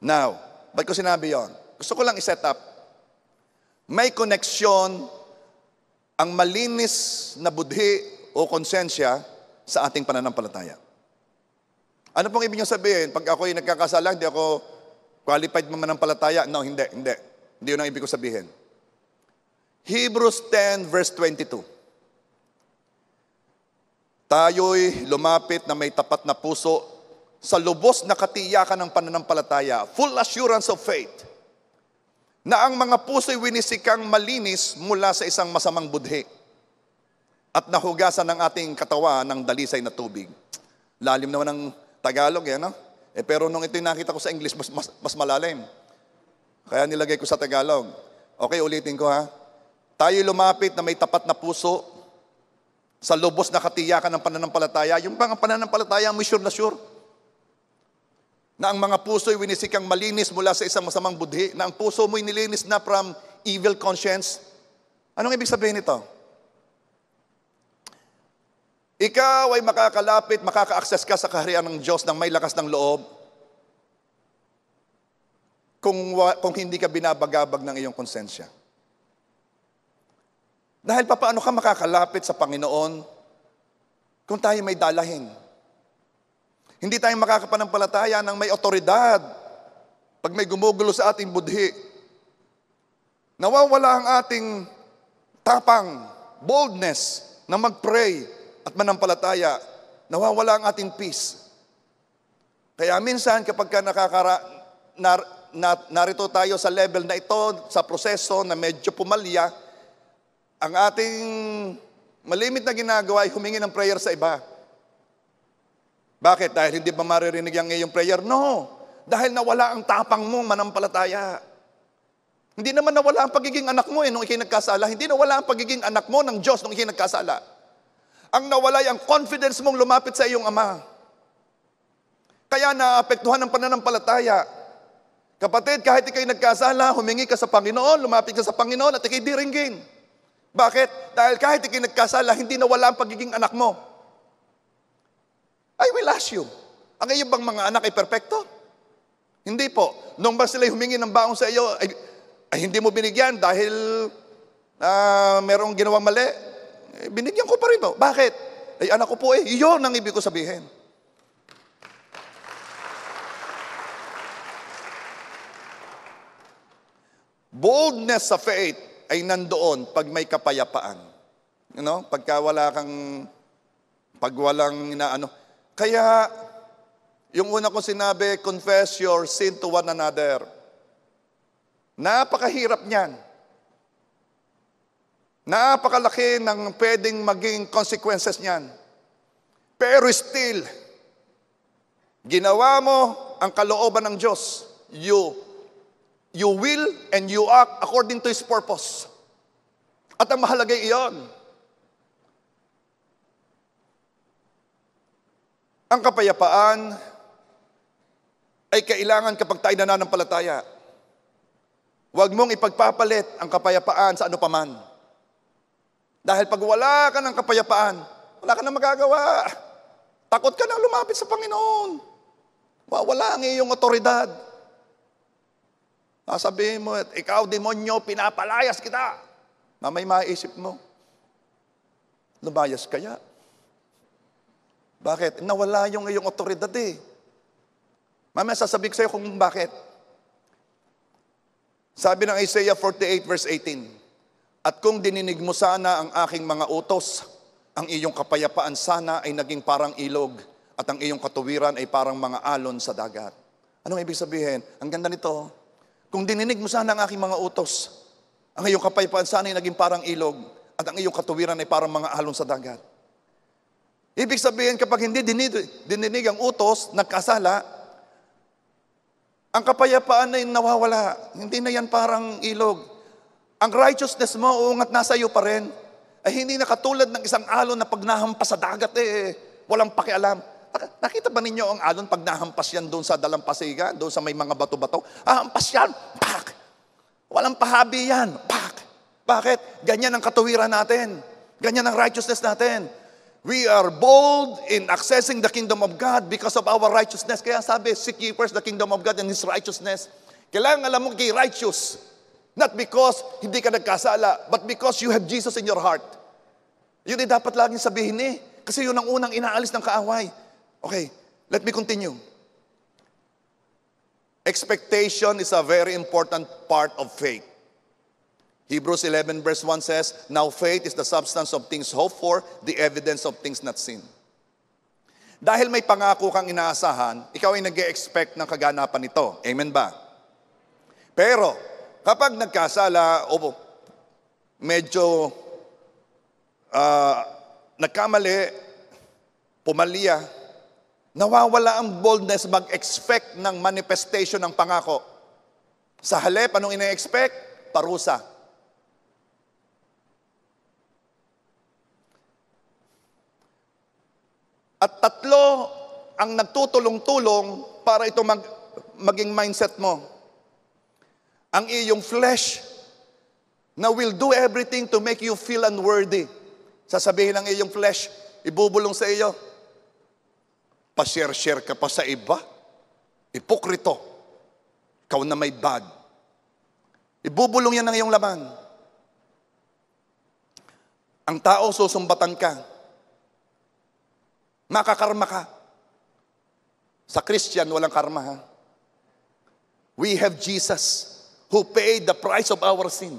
Now, ba't ko sinabi yon? Gusto ko lang iset up. May koneksyon ang malinis na budhi o konsensya sa ating pananampalataya. Ano pong ibig niyo sabihin? Pag ako'y nagkakasala, hindi ako qualified mananampalataya. No, hindi, hindi. Hindi yun ang ibig ko sabihin. Hebrews 10 verse 22. Tayo'y lumapit na may tapat na puso sa lubos na katiyakan ng pananampalataya, full assurance of faith, na ang mga puso'y winisikang malinis mula sa isang masamang budhi at nahugasan ng ating katawa ng dalisay na tubig. Lalim naman ng Tagalog, yan, eh, no? Eh, pero nung ito'y nakita ko sa English, mas, mas, mas malalim. Kaya nilagay ko sa Tagalog. Okay, ulitin ko ha. Tayo lumapit na may tapat na puso sa lubos na katiyakan ng pananampalataya, yung pang pananampalataya mo sure na sure na ang mga puso'y winisikang malinis mula sa isang masamang budhi, na ang puso mo'y nilinis na from evil conscience. Anong ibig sabihin nito? Ikaw ay makakalapit, makaka-access ka sa kaharian ng Diyos ng may lakas ng loob kung, kung hindi ka binabagabag ng iyong konsensya. Dahil paano ka makakalapit sa Panginoon kung tayo may dalahin? Hindi tayo makakapanampalataya ng may otoridad pag may gumugulo sa ating budhi. Nawawala ang ating tapang, boldness na mag-pray at manampalataya. Nawawala ang ating peace. Kaya minsan kapag ka nakakara, nar, na, narito tayo sa level na ito, sa proseso na medyo pumalya, ang ating malimit na ginagawa ay humingi ng prayer sa iba. Bakit? Dahil hindi ba maririnig ang iyong prayer? No. Dahil nawala ang tapang mong manampalataya. Hindi naman nawala ang pagiging anak mo eh nung ikinagkasala. Hindi nawala ang pagiging anak mo ng Diyos nung ikinagkasala. Ang nawala ay ang confidence mong lumapit sa iyong ama. Kaya naapektuhan ng pananampalataya. Kapatid, kahit ikay nagkasala, humingi ka sa Panginoon, lumapit ka sa Panginoon at ikay diringgin. Bakit? Dahil kahit ikinagkasala, hindi nawala ang pagiging anak mo. I will ask you, ang iyong bang mga anak ay perpekto? Hindi po. Nung ba sila humingi ng baon sa iyo, ay, ay hindi mo binigyan dahil uh, merong ginawang mali, eh, binigyan ko pa rin mo. Oh. Bakit? Ay anak ko po eh, iyon ang ibig ko sabihin. Boldness of faith ay nandoon pag may kapayapaan. You know? Pagka wala kang, pag walang na ano. Kaya, yung una kong sinabi, confess your sin to one another. Napakahirap niyan. Napakalaki ng pwedeng maging consequences niyan. Pero still, ginawa mo ang kalooban ng Diyos. You You will and you act according to His purpose. At ang mahalaga iyon, ang kapayapaan ay kailangan kapag tayo nananampalataya. Huwag mong ipagpapalit ang kapayapaan sa ano paman. Dahil pag wala ka ng kapayapaan, wala ka na magagawa. Takot ka na lumapit sa Panginoon. Wala ang iyong otoridad. Sasabihin mo, ikaw demonyo, pinapalayas kita. Na may maisip mo. Lumayas kaya? Bakit? Nawala yung iyong otoridad eh. Mamaya sasabihin ko sa'yo kung bakit. Sabi ng Isaiah 48 verse 18, At kung dininig mo sana ang aking mga utos, ang iyong kapayapaan sana ay naging parang ilog at ang iyong katuwiran ay parang mga alon sa dagat. Anong ibig sabihin? Ang ganda nito, kung dininig mo sana ang aking mga utos, ang iyong kapayapaan sana ay naging parang ilog at ang iyong katuwiran ay parang mga alon sa dagat. Ibig sabihin, kapag hindi dininig, ang utos, nagkasala, ang kapayapaan ay nawawala. Hindi na yan parang ilog. Ang righteousness mo, uungat nasa iyo pa rin. Ay hindi nakatulad ng isang alon na pagnahampas sa dagat, eh, walang pakialam. Nakita ba ninyo ang alon pag nahampas yan doon sa dalampasiga, doon sa may mga bato-bato? Ahampas ah, yan! Pak! Walang pahabi yan! Pak! Bakit? Ganyan ang katuwiran natin. Ganyan ang righteousness natin. We are bold in accessing the kingdom of God because of our righteousness. Kaya sabi, seek ye first the kingdom of God and His righteousness. Kailangan alam mo kay righteous. Not because hindi ka nagkasala, but because you have Jesus in your heart. Yun din dapat laging sabihin eh. Kasi yun ang unang inaalis ng kaaway. Okay, let me continue. Expectation is a very important part of faith. Hebrews 11 verse 1 says, Now faith is the substance of things hoped for, the evidence of things not seen. Dahil may pangako kang inaasahan, ikaw ay nag expect ng kaganapan nito. Amen ba? Pero, kapag nagkasala, o medyo uh, nagkamali, pumalya, Nawawala ang boldness mag-expect ng manifestation ng pangako. Sa halip, anong ina-expect? Parusa. At tatlo ang nagtutulong-tulong para ito mag, maging mindset mo. Ang iyong flesh na will do everything to make you feel unworthy. Sasabihin ng iyong flesh, ibubulong sa iyo, pa-share-share ka pa sa iba. Ipokrito. Ikaw na may bad. Ibubulong yan ng iyong laman. Ang tao, susumbatan ka. Makakarma ka. Sa Christian, walang karma ha. We have Jesus who paid the price of our sin.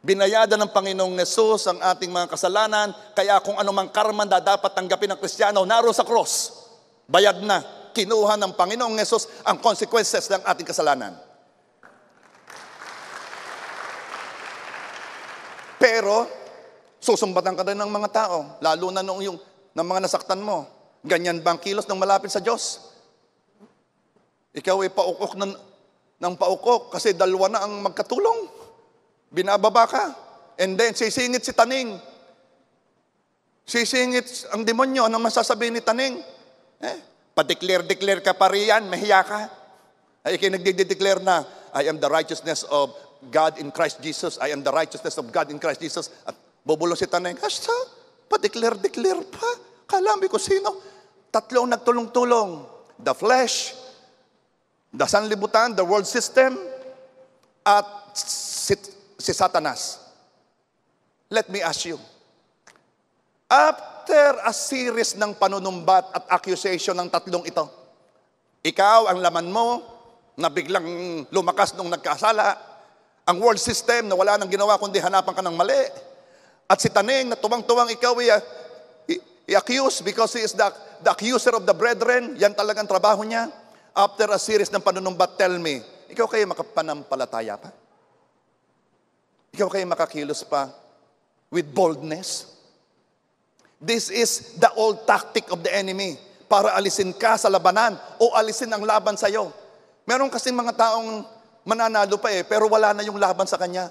Binayada ng Panginoong Nesus ang ating mga kasalanan, kaya kung anumang karma na dapat tanggapin ng Kristiyano, naroon sa cross, bayad na, kinuha ng Panginoong Nesus ang consequences ng ating kasalanan. Pero, susumbatan ka rin ng mga tao, lalo na noong yung, ng mga nasaktan mo. Ganyan ba ang kilos ng malapit sa Diyos? Ikaw ay paukok ng, ng paukok kasi dalawa na ang magkatulong. Binababa ka. And then, sisingit si Taning. Sisingit ang demonyo. Anong masasabi ni Taning? Eh, pa declare declare ka pa riyan, mahiya ka. Ay, nagdi-declare na, I am the righteousness of God in Christ Jesus. I am the righteousness of God in Christ Jesus. At bobulo si Tanay, Hasta, pa-declare-declare pa. Kalami ko sino. Tatlong nagtulong-tulong. The flesh, the sanlibutan, the world system, at si, si Satanas. Let me ask you, after a series ng panunumbat at accusation ng tatlong ito, ikaw ang laman mo, na biglang lumakas nung nagkasala, ang world system na wala nang ginawa kundi hanapan ka ng mali, at si Taneng na tuwang-tuwang ikaw ay ah, i-accuse because he is the, the accuser of the brethren, yan talagang trabaho niya. After a series ng panunumbat, tell me, ikaw kayo makapanampalataya pa? Ikaw kayo makakilos pa with boldness. This is the old tactic of the enemy para alisin ka sa labanan o alisin ang laban sa iyo. Meron kasi mga taong mananalo pa eh, pero wala na yung laban sa kanya.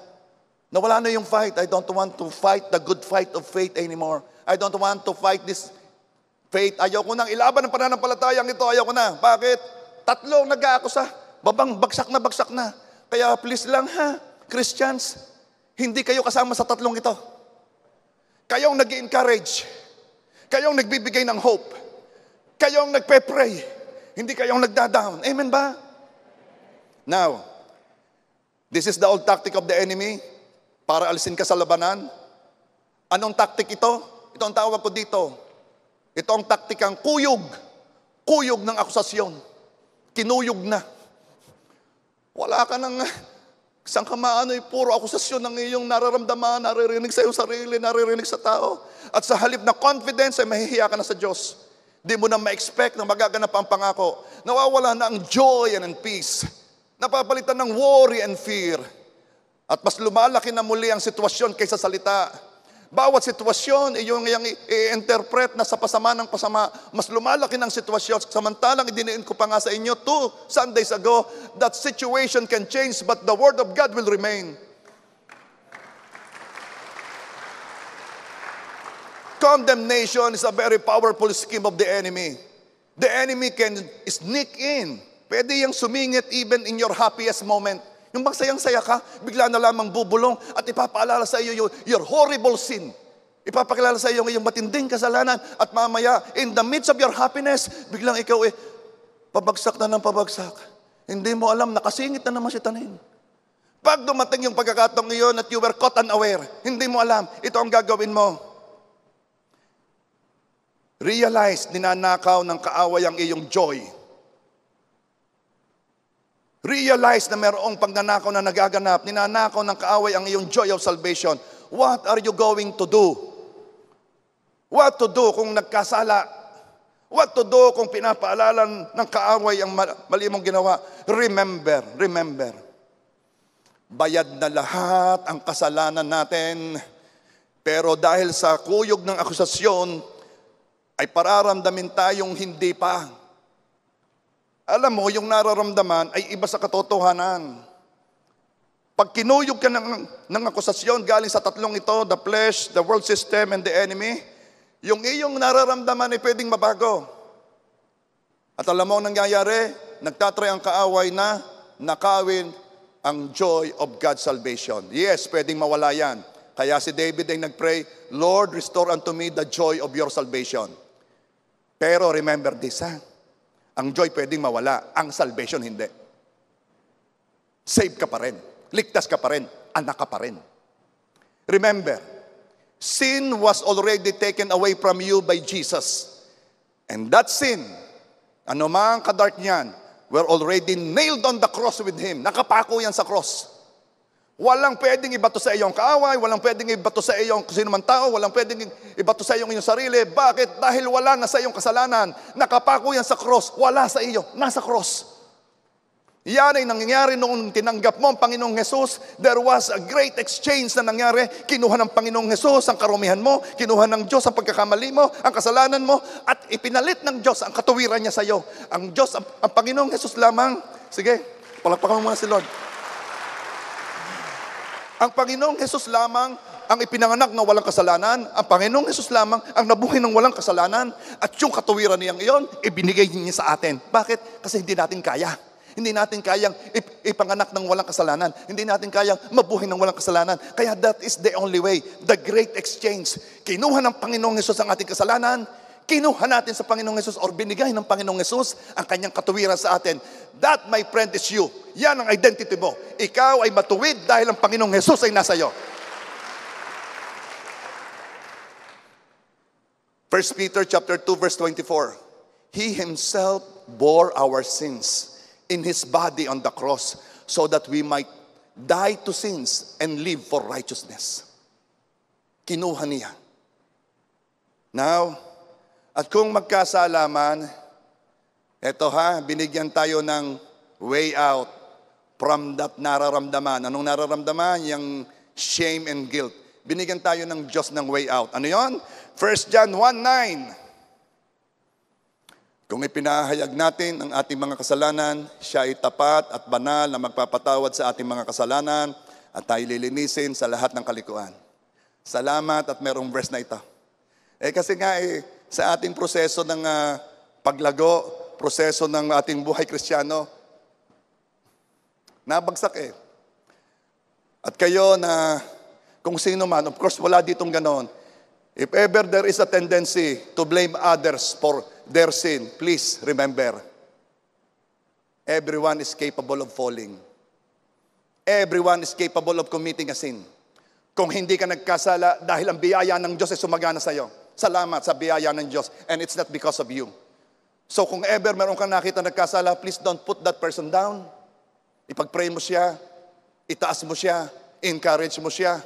Nawala na yung fight. I don't want to fight the good fight of faith anymore. I don't want to fight this faith. Ayaw ko nang ilaban ang pananampalatayang ito. Ayaw ko na. Bakit? Tatlong nag-aakusa. Babang bagsak na bagsak na. Kaya please lang ha, Christians, hindi kayo kasama sa tatlong ito. Kayong nag encourage Kayong nagbibigay ng hope. Kayong nagpe-pray. Hindi kayong nagda-down. Amen ba? Now, this is the old tactic of the enemy para alisin ka sa labanan. Anong tactic ito? Ito ang tawag ko dito. Ito ang taktikang kuyog. Kuyog ng akusasyon. Kinuyog na. Wala ka nang Isang kamaan ay puro akusasyon ng iyong nararamdaman, naririnig sa iyong sarili, naririnig sa tao. At sa halip na confidence ay mahihiya ka na sa Diyos. Di mo na ma-expect na magaganap ang pangako. Nawawala na ang joy and peace. Napapalitan ng worry and fear. At mas lumalaki na muli ang sitwasyon kaysa salita. Bawat sitwasyon, iyong iyang i-interpret na sa pasama ng pasama. Mas lumalaki ng sitwasyon. Samantalang idiniin ko pa nga sa inyo two Sundays ago, that situation can change but the Word of God will remain. Condemnation is a very powerful scheme of the enemy. The enemy can sneak in. Pwede yung sumingit even in your happiest moment. Yung bang sayang-saya ka, bigla na lamang bubulong at ipapaalala sa iyo your, your horrible sin. Ipapakilala sa iyo ang iyong matinding kasalanan at mamaya, in the midst of your happiness, biglang ikaw eh, pabagsak na ng pabagsak. Hindi mo alam, nakasingit na naman si Tanin. Pag dumating yung pagkakataong iyon at you were caught unaware, hindi mo alam, ito ang gagawin mo. Realize, ninanakaw ng kaaway ang iyong joy Realize na mayroong pagnanakaw na nagaganap, ninanakaw ng kaaway ang iyong joy of salvation. What are you going to do? What to do kung nagkasala? What to do kung pinapaalalan ng kaaway ang mali mong ginawa? Remember, remember. Bayad na lahat ang kasalanan natin. Pero dahil sa kuyog ng akusasyon, ay pararamdamin tayong hindi pa. Alam mo, yung nararamdaman ay iba sa katotohanan. Pag kinuyog ka ng, ng akusasyon galing sa tatlong ito, the flesh, the world system, and the enemy, yung iyong nararamdaman ay pwedeng mabago. At alam mo ang nangyayari? Nagtatry ang kaaway na nakawin ang joy of God's salvation. Yes, pwedeng mawala yan. Kaya si David ay nagpray, Lord, restore unto me the joy of your salvation. Pero remember this, ha? Ang joy pwedeng mawala, ang salvation hindi. Save ka pa rin, ligtas ka pa rin, anak ka pa rin. Remember, sin was already taken away from you by Jesus. And that sin, ano mang kadark niyan, were already nailed on the cross with Him. Nakapako yan sa cross. Walang pwedeng ibato sa iyong kaaway, walang pwedeng ibato sa iyong sino man tao, walang pwedeng ibato sa iyong inyong sarili. Bakit? Dahil wala na sa iyong kasalanan. Nakapako yan sa cross, wala sa iyo, nasa cross. Yan ay nangyayari noong tinanggap mo ang Panginoong Hesus. There was a great exchange na nangyari. Kinuha ng Panginoong Hesus ang karumihan mo, kinuha ng Diyos ang pagkakamali mo, ang kasalanan mo, at ipinalit ng Diyos ang katuwiran niya sa iyo. Ang Diyos, ang, ang Panginoong Hesus lamang. Sige, palakpakan mo muna si Lord. Ang Panginoong Hesus lamang ang ipinanganak na walang kasalanan. Ang Panginoong Hesus lamang ang nabuhay ng walang kasalanan. At yung katuwiran niyang iyon, ibinigay niya sa atin. Bakit? Kasi hindi natin kaya. Hindi natin kayang ip- ipanganak ng walang kasalanan. Hindi natin kayang mabuhay ng walang kasalanan. Kaya that is the only way, the great exchange. Kinuha ng Panginoong Yesus ang ating kasalanan, kinuha natin sa Panginoong Yesus or binigay ng Panginoong Yesus ang kanyang katuwiran sa atin. That, my friend, is you. Yan ang identity mo. Ikaw ay matuwid dahil ang Panginoong Yesus ay nasa iyo. 1 Peter chapter 2 verse 24. He himself bore our sins in his body on the cross so that we might die to sins and live for righteousness. Kinuha niya. Now, at kung magkasalaman, eto ha, binigyan tayo ng way out from that nararamdaman. Anong nararamdaman? Yung shame and guilt. Binigyan tayo ng Diyos ng way out. Ano yon? 1 John 1.9 kung ipinahayag natin ang ating mga kasalanan, siya ay tapat at banal na magpapatawad sa ating mga kasalanan at tayo lilinisin sa lahat ng kalikuan. Salamat at merong verse na ito. Eh kasi nga eh, sa ating proseso ng uh, paglago, proseso ng ating buhay kristyano. Nabagsak eh. At kayo na kung sino man, of course wala ditong ganon. If ever there is a tendency to blame others for their sin, please remember, everyone is capable of falling. Everyone is capable of committing a sin. Kung hindi ka nagkasala dahil ang biyaya ng Diyos ay sumagana sa iyo. Salamat sa biyaya ng Diyos. And it's not because of you. So kung ever meron kang nakita nagkasala, please don't put that person down. Ipag-pray mo siya. Itaas mo siya. Encourage mo siya.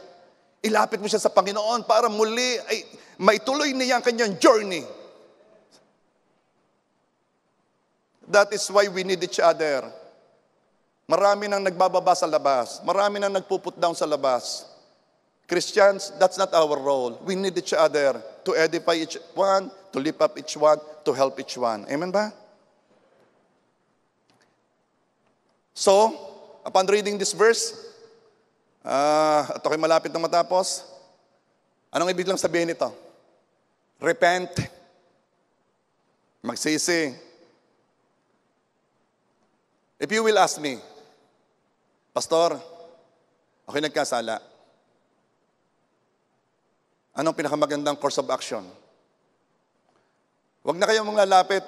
Ilapit mo siya sa Panginoon para muli ay maituloy niya ang kanyang journey. That is why we need each other. Marami nang nagbababa sa labas. Marami nang nagpuput down sa labas. Christians, that's not our role. We need each other to edify each one, to lift up each one, to help each one. Amen ba? So, upon reading this verse, uh, at ako'y malapit na matapos, anong ibig lang sabihin nito? Repent. Magsisi. If you will ask me, Pastor, ako'y nagkasala Anong pinakamagandang course of action? Huwag na kayong maglalapit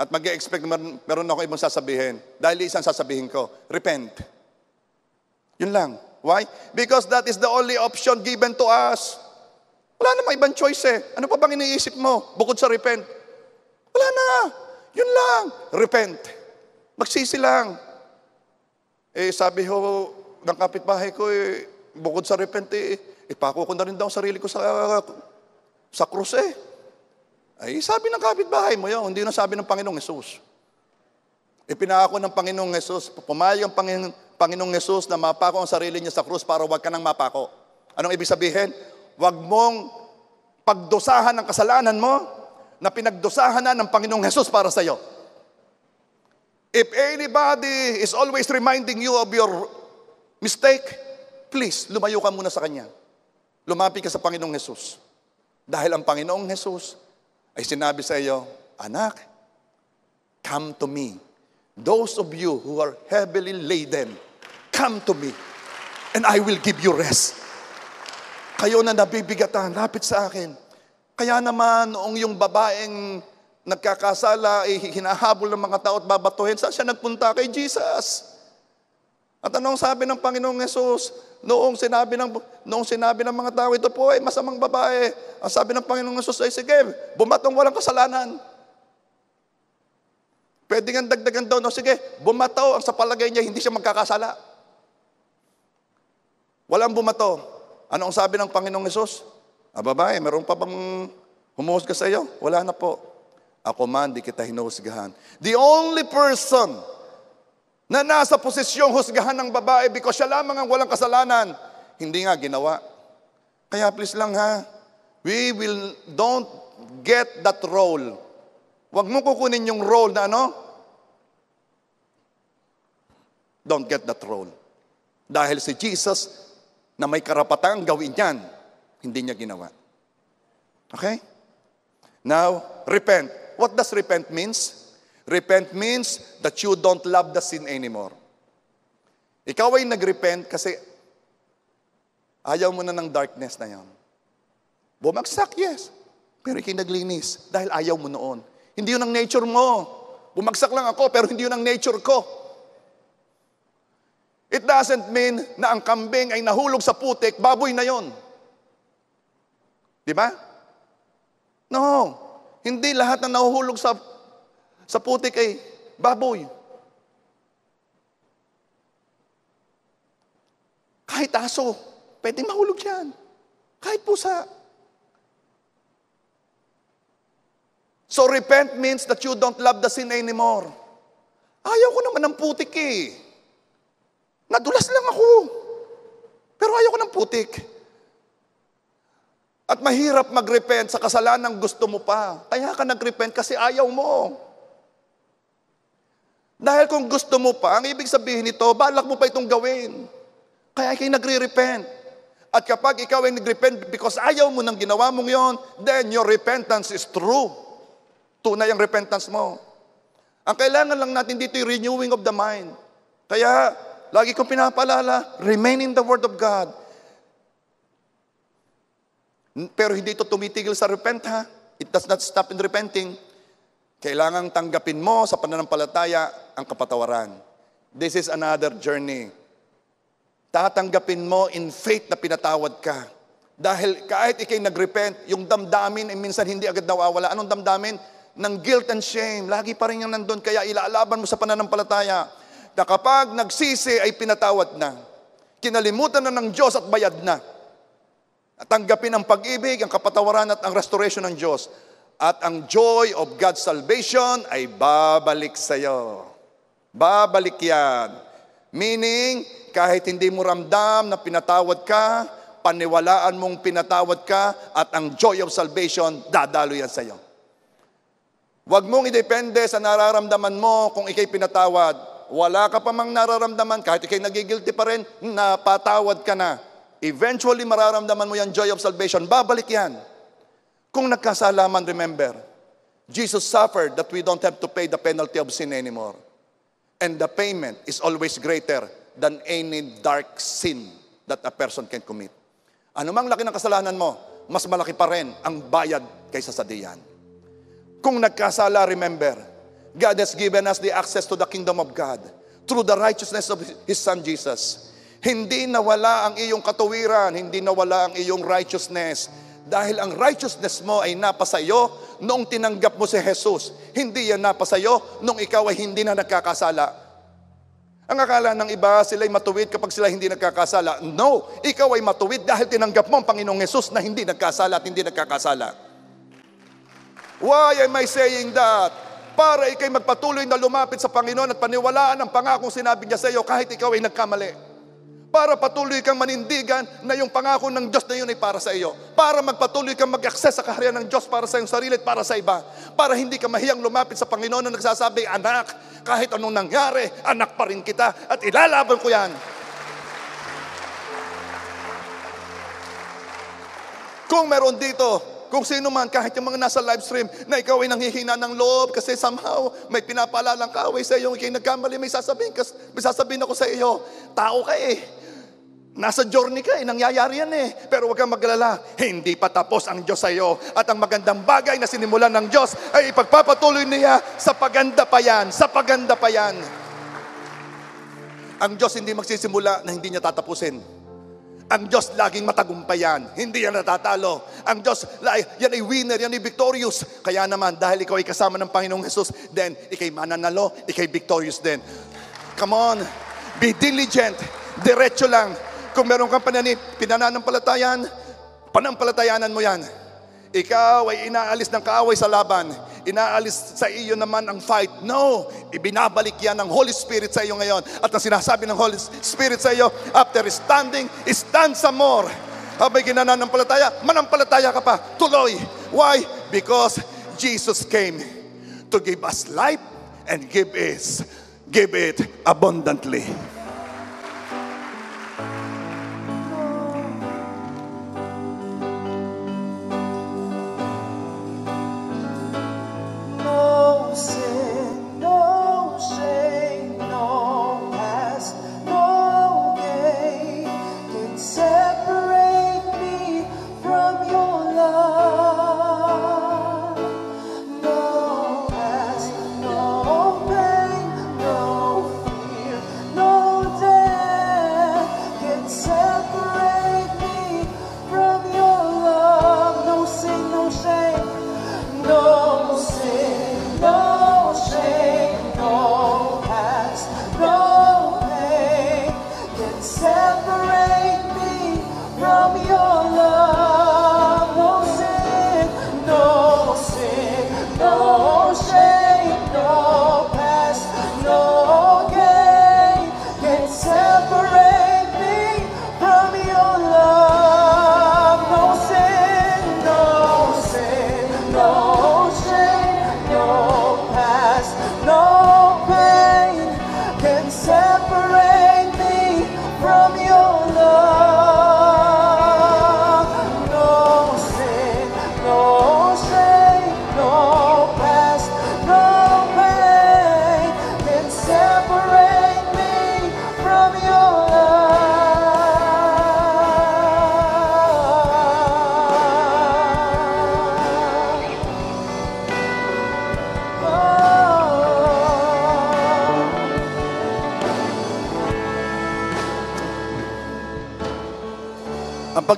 at mag expect na mer- meron ako ibang sasabihin. Dahil isang sasabihin ko, repent. Yun lang. Why? Because that is the only option given to us. Wala na may ibang choice eh. Ano pa bang iniisip mo bukod sa repent? Wala na. Yun lang. Repent. Magsisi lang. Eh sabi ho ng kapitbahay ko eh, bukod sa repent eh, Ipako ko na rin daw sarili ko sa, ah, sa krus eh. Ay, sabi ng kapitbahay mo yun, hindi na sabi ng Panginoong Yesus. Ipinako ng Panginoong Yesus, pumayag ang Panginoong, Panginoong Yesus na mapako ang sarili niya sa krus para huwag ka nang mapako. Anong ibig sabihin? Huwag mong pagdosahan ang kasalanan mo na pinagdosahan na ng Panginoong Yesus para sa iyo. If anybody is always reminding you of your mistake, please, lumayo ka muna sa Kanya lumapit ka sa Panginoong Hesus. Dahil ang Panginoong Hesus ay sinabi sa iyo, Anak, come to me. Those of you who are heavily laden, come to me and I will give you rest. Kayo na nabibigatan, lapit sa akin. Kaya naman, noong yung babaeng nagkakasala, eh, hinahabol ng mga tao at babatuhin, saan siya nagpunta kay Jesus? At anong sabi ng Panginoong Yesus noong sinabi ng, noong sinabi ng mga tao, ito po ay masamang babae. Ang sabi ng Panginoong Yesus ay, sige, bumatong walang kasalanan. Pwede nga dagdagan daw, no, sige, bumato ang sa palagay niya, hindi siya magkakasala. Walang bumato. Ano ang sabi ng Panginoong Yesus? Ah, babae, meron pa bang humuhusga sa iyo? Wala na po. Ako man, di kita hinuhusgahan. The only person na nasa posesyong husgahan ng babae because siya lamang ang walang kasalanan, hindi nga ginawa. Kaya please lang ha, we will don't get that role. Huwag mo kukunin yung role na ano? Don't get that role. Dahil si Jesus na may karapatang gawin yan, hindi niya ginawa. Okay? Now, repent. What does repent means? Repent means that you don't love the sin anymore. Ikaw ay nagrepent kasi ayaw mo na ng darkness na yon. Bumagsak, yes. Pero ikay naglinis dahil ayaw mo noon. Hindi yun ang nature mo. Bumagsak lang ako pero hindi yun ang nature ko. It doesn't mean na ang kambing ay nahulog sa putik, baboy na yon. Di ba? No. Hindi lahat na nahuhulog sa sa putik ay baboy. Kahit aso, pwedeng mahulog yan. Kahit pusa. So repent means that you don't love the sin anymore. Ayaw ko naman ng putik eh. Nadulas lang ako. Pero ayaw ko ng putik. At mahirap mag-repent sa kasalanang gusto mo pa. Kaya ka nag-repent kasi ayaw mo. Dahil kung gusto mo pa, ang ibig sabihin nito, balak mo pa itong gawin. Kaya ikay nagre-repent. At kapag ikaw ay nag-repent because ayaw mo nang ginawa mong yon, then your repentance is true. Tunay ang repentance mo. Ang kailangan lang natin dito ay renewing of the mind. Kaya, lagi kong pinapalala, remain in the Word of God. Pero hindi ito tumitigil sa repent ha. It does not stop in repenting. Kailangang tanggapin mo sa pananampalataya ang kapatawaran. This is another journey. Tatanggapin mo in faith na pinatawad ka. Dahil kahit ikay nagrepent, yung damdamin, ay minsan hindi agad nawawala. Anong damdamin? Ng guilt and shame. Lagi pa rin yung nandun. Kaya ilalaban mo sa pananampalataya na kapag nagsisi ay pinatawad na. Kinalimutan na ng Diyos at bayad na. At tanggapin ang pag-ibig, ang kapatawaran at ang restoration ng Diyos. At ang joy of God's salvation ay babalik sa iyo. Babalik yan. Meaning, kahit hindi mo ramdam na pinatawad ka, paniwalaan mong pinatawad ka, at ang joy of salvation, dadalo yan sa iyo. Huwag mong idepende sa nararamdaman mo kung ikay pinatawad. Wala ka pa mang nararamdaman, kahit ikay nagigilty pa rin, napatawad ka na. Eventually, mararamdaman mo yung joy of salvation. Babalik yan. Kung nagkasalaman, remember, Jesus suffered that we don't have to pay the penalty of sin anymore. And the payment is always greater than any dark sin that a person can commit. Ano mang laki ng kasalanan mo, mas malaki pa rin ang bayad kaysa sa diyan. Kung nagkasala, remember, God has given us the access to the kingdom of God through the righteousness of His Son Jesus. Hindi nawala ang iyong katuwiran, hindi nawala ang iyong righteousness, dahil ang righteousness mo ay napasa iyo noong tinanggap mo si Jesus. Hindi yan napasa iyo noong ikaw ay hindi na nagkakasala. Ang akala ng iba, sila ay matuwid kapag sila hindi nagkakasala. No, ikaw ay matuwid dahil tinanggap mo ang Panginoong Yesus na hindi nagkasala at hindi nagkakasala. Why am I saying that? Para ikay magpatuloy na lumapit sa Panginoon at paniwalaan ang pangakong sinabi niya sa iyo kahit ikaw ay nagkamali para patuloy kang manindigan na yung pangako ng Diyos na yun ay para sa iyo. Para magpatuloy kang mag-access sa kaharian ng Diyos para sa iyong sarili at para sa iba. Para hindi ka mahiyang lumapit sa Panginoon na nagsasabi, Anak, kahit anong nangyari, anak pa rin kita at ilalaban ko yan. Kung meron dito, kung sino man, kahit yung mga nasa live stream, na ikaw ay nanghihina ng loob kasi somehow may pinapalalang ka away sa iyo, ikay nagkamali, may sasabihin, kas, may sasabihin ako sa iyo, tao ka eh. Nasa journey ka, eh, yan eh. Pero huwag kang maglala, hindi pa tapos ang Diyos sa iyo. At ang magandang bagay na sinimulan ng Diyos ay ipagpapatuloy niya sa paganda pa yan, sa paganda pa yan. Ang Diyos hindi magsisimula na hindi niya tatapusin. Ang Diyos laging matagumpayan, hindi yan natatalo. Ang Diyos, yan ay winner, yan ay victorious. Kaya naman, dahil ikaw ay kasama ng Panginoong Jesus, then ikay mananalo, ikay victorious din. Come on, be diligent, diretso lang, kung meron kang pananip, pinananampalatayan, panampalatayanan mo yan. Ikaw ay inaalis ng kaaway sa laban. Inaalis sa iyo naman ang fight. No! Ibinabalik yan ng Holy Spirit sa iyo ngayon. At ang sinasabi ng Holy Spirit sa iyo, after standing, stand some more. Habang ginananampalataya, manampalataya ka pa. Tuloy. Why? Because Jesus came to give us life and give us, give it abundantly.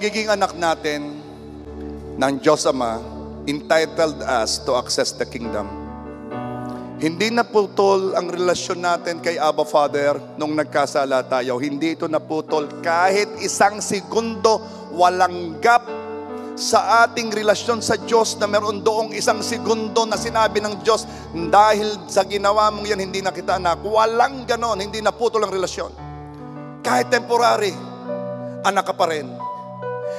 pagiging anak natin ng Diyos Ama entitled us to access the kingdom. Hindi naputol ang relasyon natin kay Abba Father nung nagkasala tayo. Hindi ito naputol kahit isang segundo walang gap sa ating relasyon sa Diyos na meron doong isang segundo na sinabi ng Diyos dahil sa ginawa mong yan hindi na kita anak. Walang ganon, hindi naputol ang relasyon. Kahit temporary, anak ka pa rin.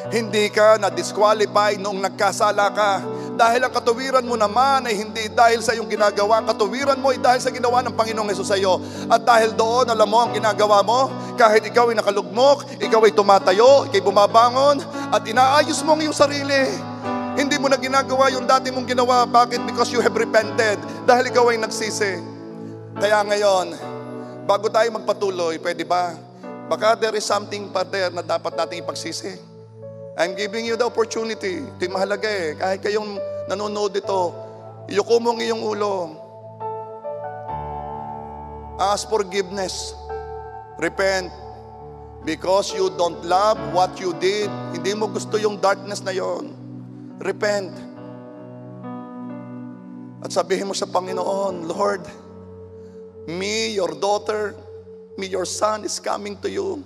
Hindi ka na-disqualify noong nagkasala ka. Dahil ang katuwiran mo naman ay hindi dahil sa iyong ginagawa. Ang katuwiran mo ay dahil sa ginawa ng Panginoong Yesus sa iyo. At dahil doon, alam mo ang ginagawa mo, kahit ikaw ay nakalugmok, ikaw ay tumatayo, ikaw ay bumabangon, at inaayos mo ang iyong sarili. Hindi mo na ginagawa yung dati mong ginawa. Bakit? Because you have repented. Dahil ikaw ay nagsisi. Kaya ngayon, bago tayo magpatuloy, pwede ba? Baka there is something pa there na dapat nating ipagsisi. I'm giving you the opportunity. Ito'y mahalaga eh. Kahit kayong nanonood dito, iyuko mo ang iyong ulo. Ask forgiveness. Repent. Because you don't love what you did. Hindi mo gusto yung darkness na yon. Repent. At sabihin mo sa Panginoon, Lord, me, your daughter, me, your son is coming to you.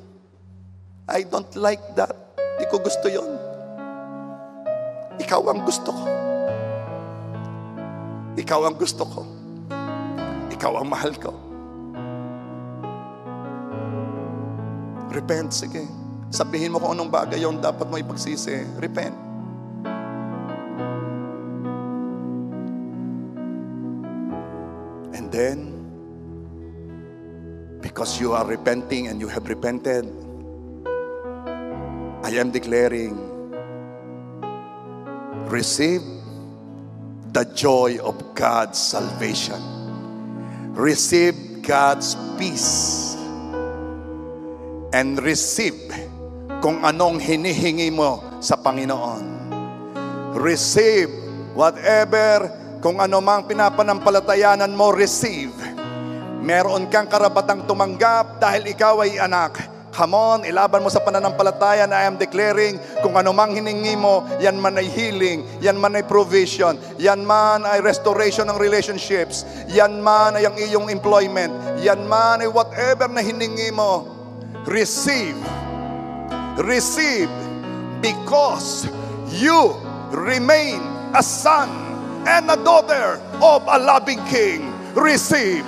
I don't like that. Hindi ko gusto yon. Ikaw ang gusto ko. Ikaw ang gusto ko. Ikaw ang mahal ko. Repent, sige. Sabihin mo kung anong bagay yon dapat mo ipagsisi. Repent. And then, because you are repenting and you have repented, I am declaring, receive the joy of God's salvation. Receive God's peace. And receive kung anong hinihingi mo sa Panginoon. Receive whatever, kung ano mang pinapanampalatayanan mo, receive. Meron kang karapatang tumanggap dahil ikaw ay anak Come on, ilaban mo sa pananampalataya na I am declaring kung anumang hiningi mo, yan man ay healing, yan man ay provision, yan man ay restoration ng relationships, yan man ay ang iyong employment, yan man ay whatever na hiningi mo, receive. Receive because you remain a son and a daughter of a loving king. Receive.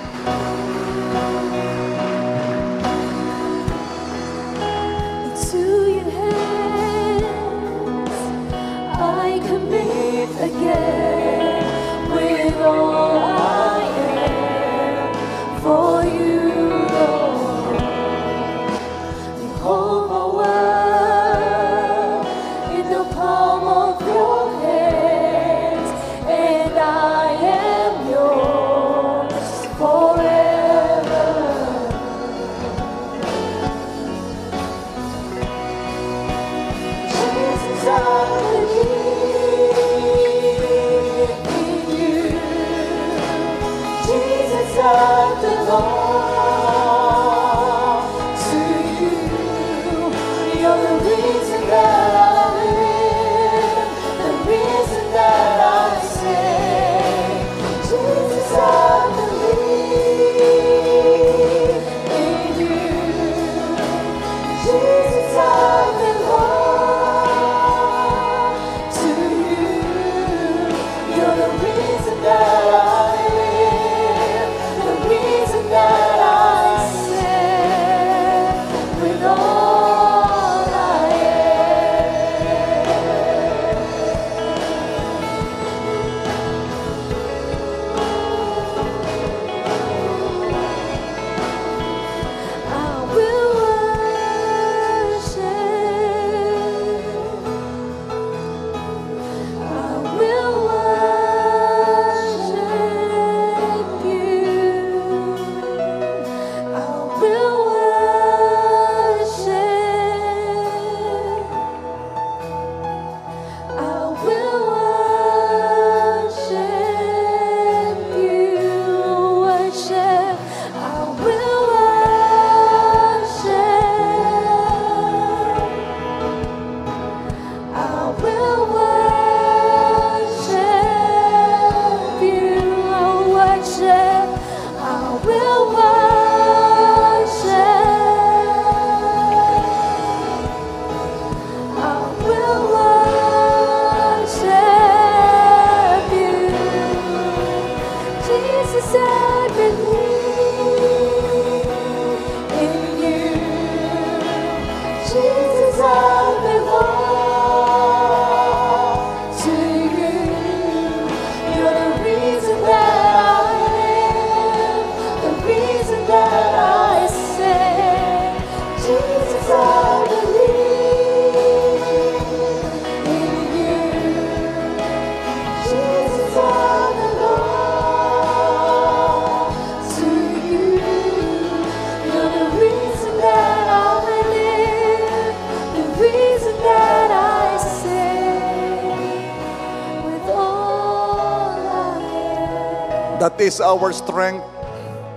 is our strength.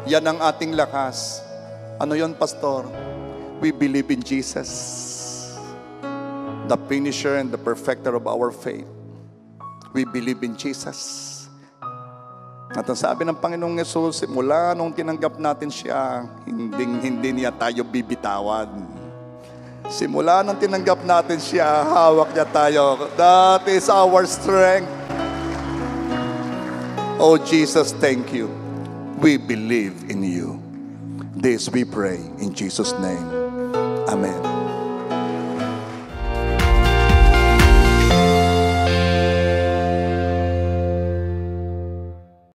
Yan ang ating lakas. Ano yon Pastor? We believe in Jesus, the finisher and the perfecter of our faith. We believe in Jesus. At ang sabi ng Panginoong Yesus, mula nung tinanggap natin siya, hindi, hindi niya tayo bibitawan. Simula nang tinanggap natin siya, hawak niya tayo. That is our strength. Oh, Jesus, thank you. We believe in you. This we pray in Jesus' name.